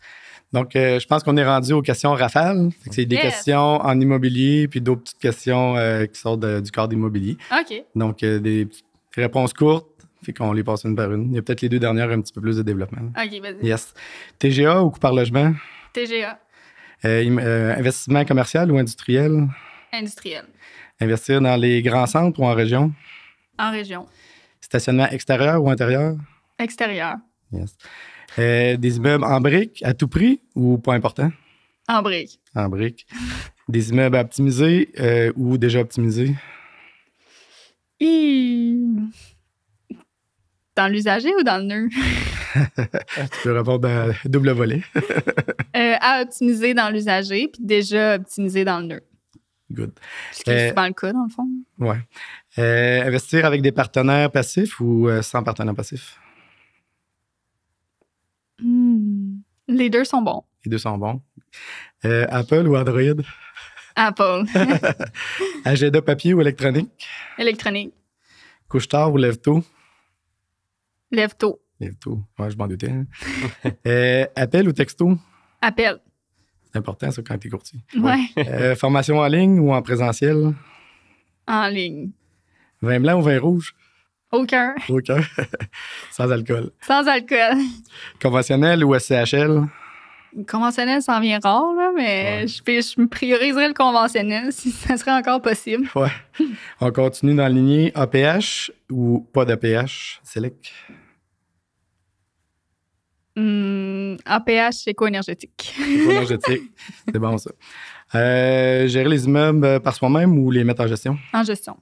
Donc, euh, je pense qu'on est rendu aux questions rafales. C'est des questions en immobilier, puis d'autres petites questions euh, qui sortent du corps d'immobilier. OK. Donc, euh, des réponses courtes, fait qu'on les passe une par une. Il y a peut-être les deux dernières un petit peu plus de développement. OK, vas-y. Yes. TGA ou coup par logement? TGA. investissement commercial ou industriel? Industriel. Investir dans les grands centres ou en région? En région. Stationnement extérieur ou intérieur? Extérieur. Yes. Euh, des immeubles en briques à tout prix ou pas important? En briques. En briques. des immeubles optimisés optimiser euh, ou déjà optimisés? Dans l'usager ou dans le nœud? tu peux répondre à double volet. Euh, à optimiser dans l'usager, puis déjà optimiser dans le nœud. Good. Ce qui est souvent le cas, dans le fond. Oui. investir avec des partenaires passifs ou sans partenaires passifs? Les deux sont bons. Les deux sont bons. Euh, Apple ou Android? Apple. Agenda papier ou électronique? Électronique. Couche tard ou lève tôt? Lève tôt. Lève tôt. je m'en doutais. Hein. Euh, appel ou texto? Appel. C'est important, ça, quand t'es courtier. Ouais. Euh, formation en ligne ou en présentiel? En ligne. Vin blanc ou vin rouge? Aucun. Aucun. sans alcool. Sans alcool. Conventionnel ou SCHL? Conventionnel, ça en vient rare, là, mais je, je, me prioriserais le conventionnel si ça serait encore possible. Ouais. On continue dans la lignée APH ou pas d'APH, Select? Hmm, APH éco-énergétique. éco c'est bon ça. Euh, gérer les immeubles par soi-même ou les mettre en gestion? En gestion.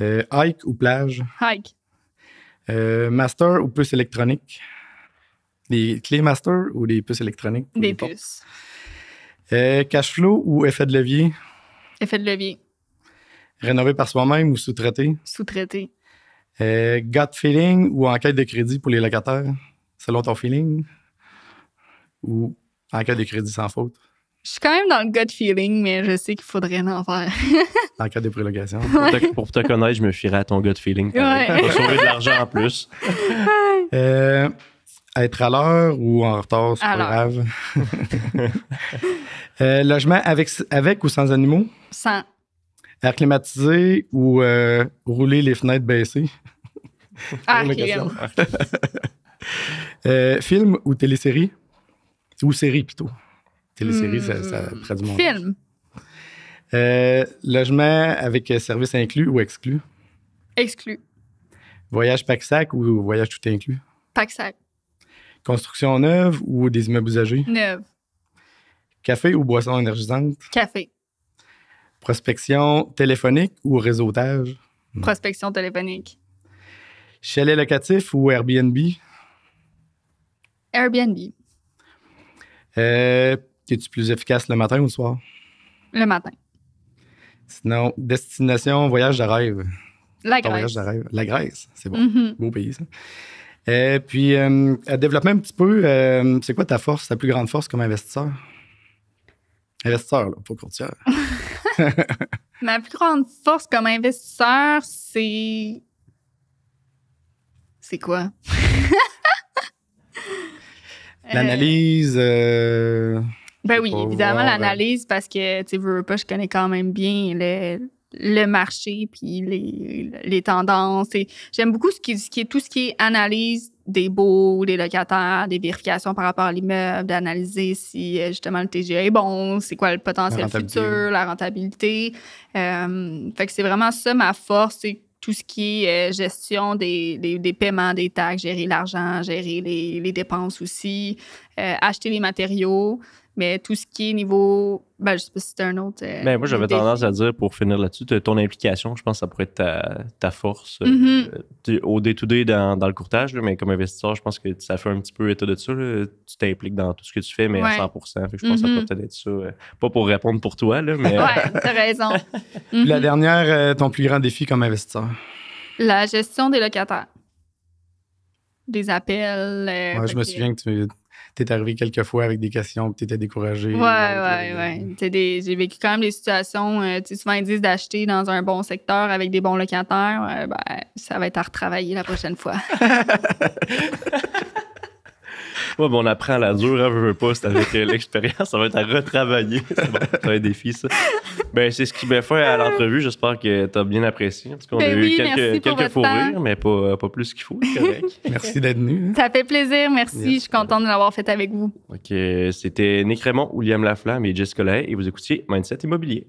Euh, hike ou plage? Hike. Euh, master ou plus électronique? Les « clés master ou des puces électroniques? Des puces. Euh, cash flow ou effet de levier? Effet de levier. Rénové par soi-même ou sous-traité? Sous-traité. Got feeling ou enquête de crédit pour les locataires, selon ton feeling? Ou enquête de crédit sans faute? Je suis quand même dans le gut feeling, mais je sais qu'il faudrait en faire. en cas de prolongation. Pour, te, connaître, je me fierai à ton gut feeling. Ouais. de l'argent en plus. Euh, être à l'heure ou en retard, c'est pas grave. logement avec, avec ou sans animaux? Sans. Air climatisé ou euh, rouler les fenêtres baissées? Ah, euh, film ou télésérie? Ou série plutôt? Télésérie, mmh. ça, hmm. du monde. Film. Euh, logement avec euh, service inclus ou exclus. Exclus. Voyage pack-sac ou voyage tout inclus? Pack-sac. Construction neuve ou des immeubles usagés? Neuve. Café ou boisson énergisante? Café. Prospection téléphonique ou réseautage? Prospection téléphonique. Chalet locatif ou Airbnb? Airbnb. Euh, es-tu plus efficace le matin ou le soir? Le matin. Sinon, destination, voyage de rêve. La Grèce. Voyage de La Grèce, c'est bon. Mm-hmm. Beau pays, ça. Et euh, puis, euh, développer un petit peu, euh, c'est quoi ta force, ta plus grande force comme investisseur? Investisseur, là, pas courtier. Ma plus grande force comme investisseur, c'est. C'est quoi? Euh, L'analyse. Ben oui, évidemment, euh, l'analyse, parce que, tu veux pas, je connais quand même bien le, marché, puis les, les tendances. J'aime beaucoup ce qui, est tout ce qui est analyse des baux, des locataires, des vérifications par rapport à l'immeuble, d'analyser si euh, justement le TGA est bon, c'est quoi le potentiel futur, la rentabilité. Euh, fait que c'est vraiment ça ma force, c'est tout ce qui est gestion des, paiements, des taxes, gérer l'argent, gérer les, dépenses aussi, acheter les matériaux. Mais tout ce qui est niveau. Ben, je sais pas si c'est un autre. Mais euh, ben, moi, j'avais tendance à dire, pour finir là-dessus, ton implication, je pense que ça pourrait être ta, force euh, mm-hmm. au day-to-day dans, le courtage. mais comme investisseur, je pense que ça fait un petit peu état de ça. Tu t'impliques dans tout ce que tu fais, mais à 100 Je pense que ça mm-hmm. peut peut-être être ça. Euh, pas pour répondre pour toi, là, mais. ouais, t'as raison. La dernière, ton plus grand défi comme investisseur? La gestion des locataires. Des appels. je me souviens que tu t'es arrivé quelques fois avec des questions que t'étais découragé. Ouais, ouais, ouais. Des, j'ai vécu quand même des situations, euh, tu sais, souvent ils disent d'acheter dans un bon secteur avec des bons locataires. Euh, ben, ça va être à retravailler la prochaine fois. Ouais, on apprend à la dure, hein, je veux pas, c'est avec euh, l'expérience, ça va être à retravailler. C'est bon, un défi, ça. Ben, c'est ce qui m'a fait à euh. l'entrevue, j'espère que tu as bien apprécié. En tout cas, on ben a eu quelques, quelques mais euh, pas, plus qu'il faut, merci d'être venu. Hein. Ça fait plaisir, merci, je suis contente de l'avoir fait avec vous. OK, c'était Nick William Laflamme et Jess Collet, et vous écoutiez Mindset Immobilier.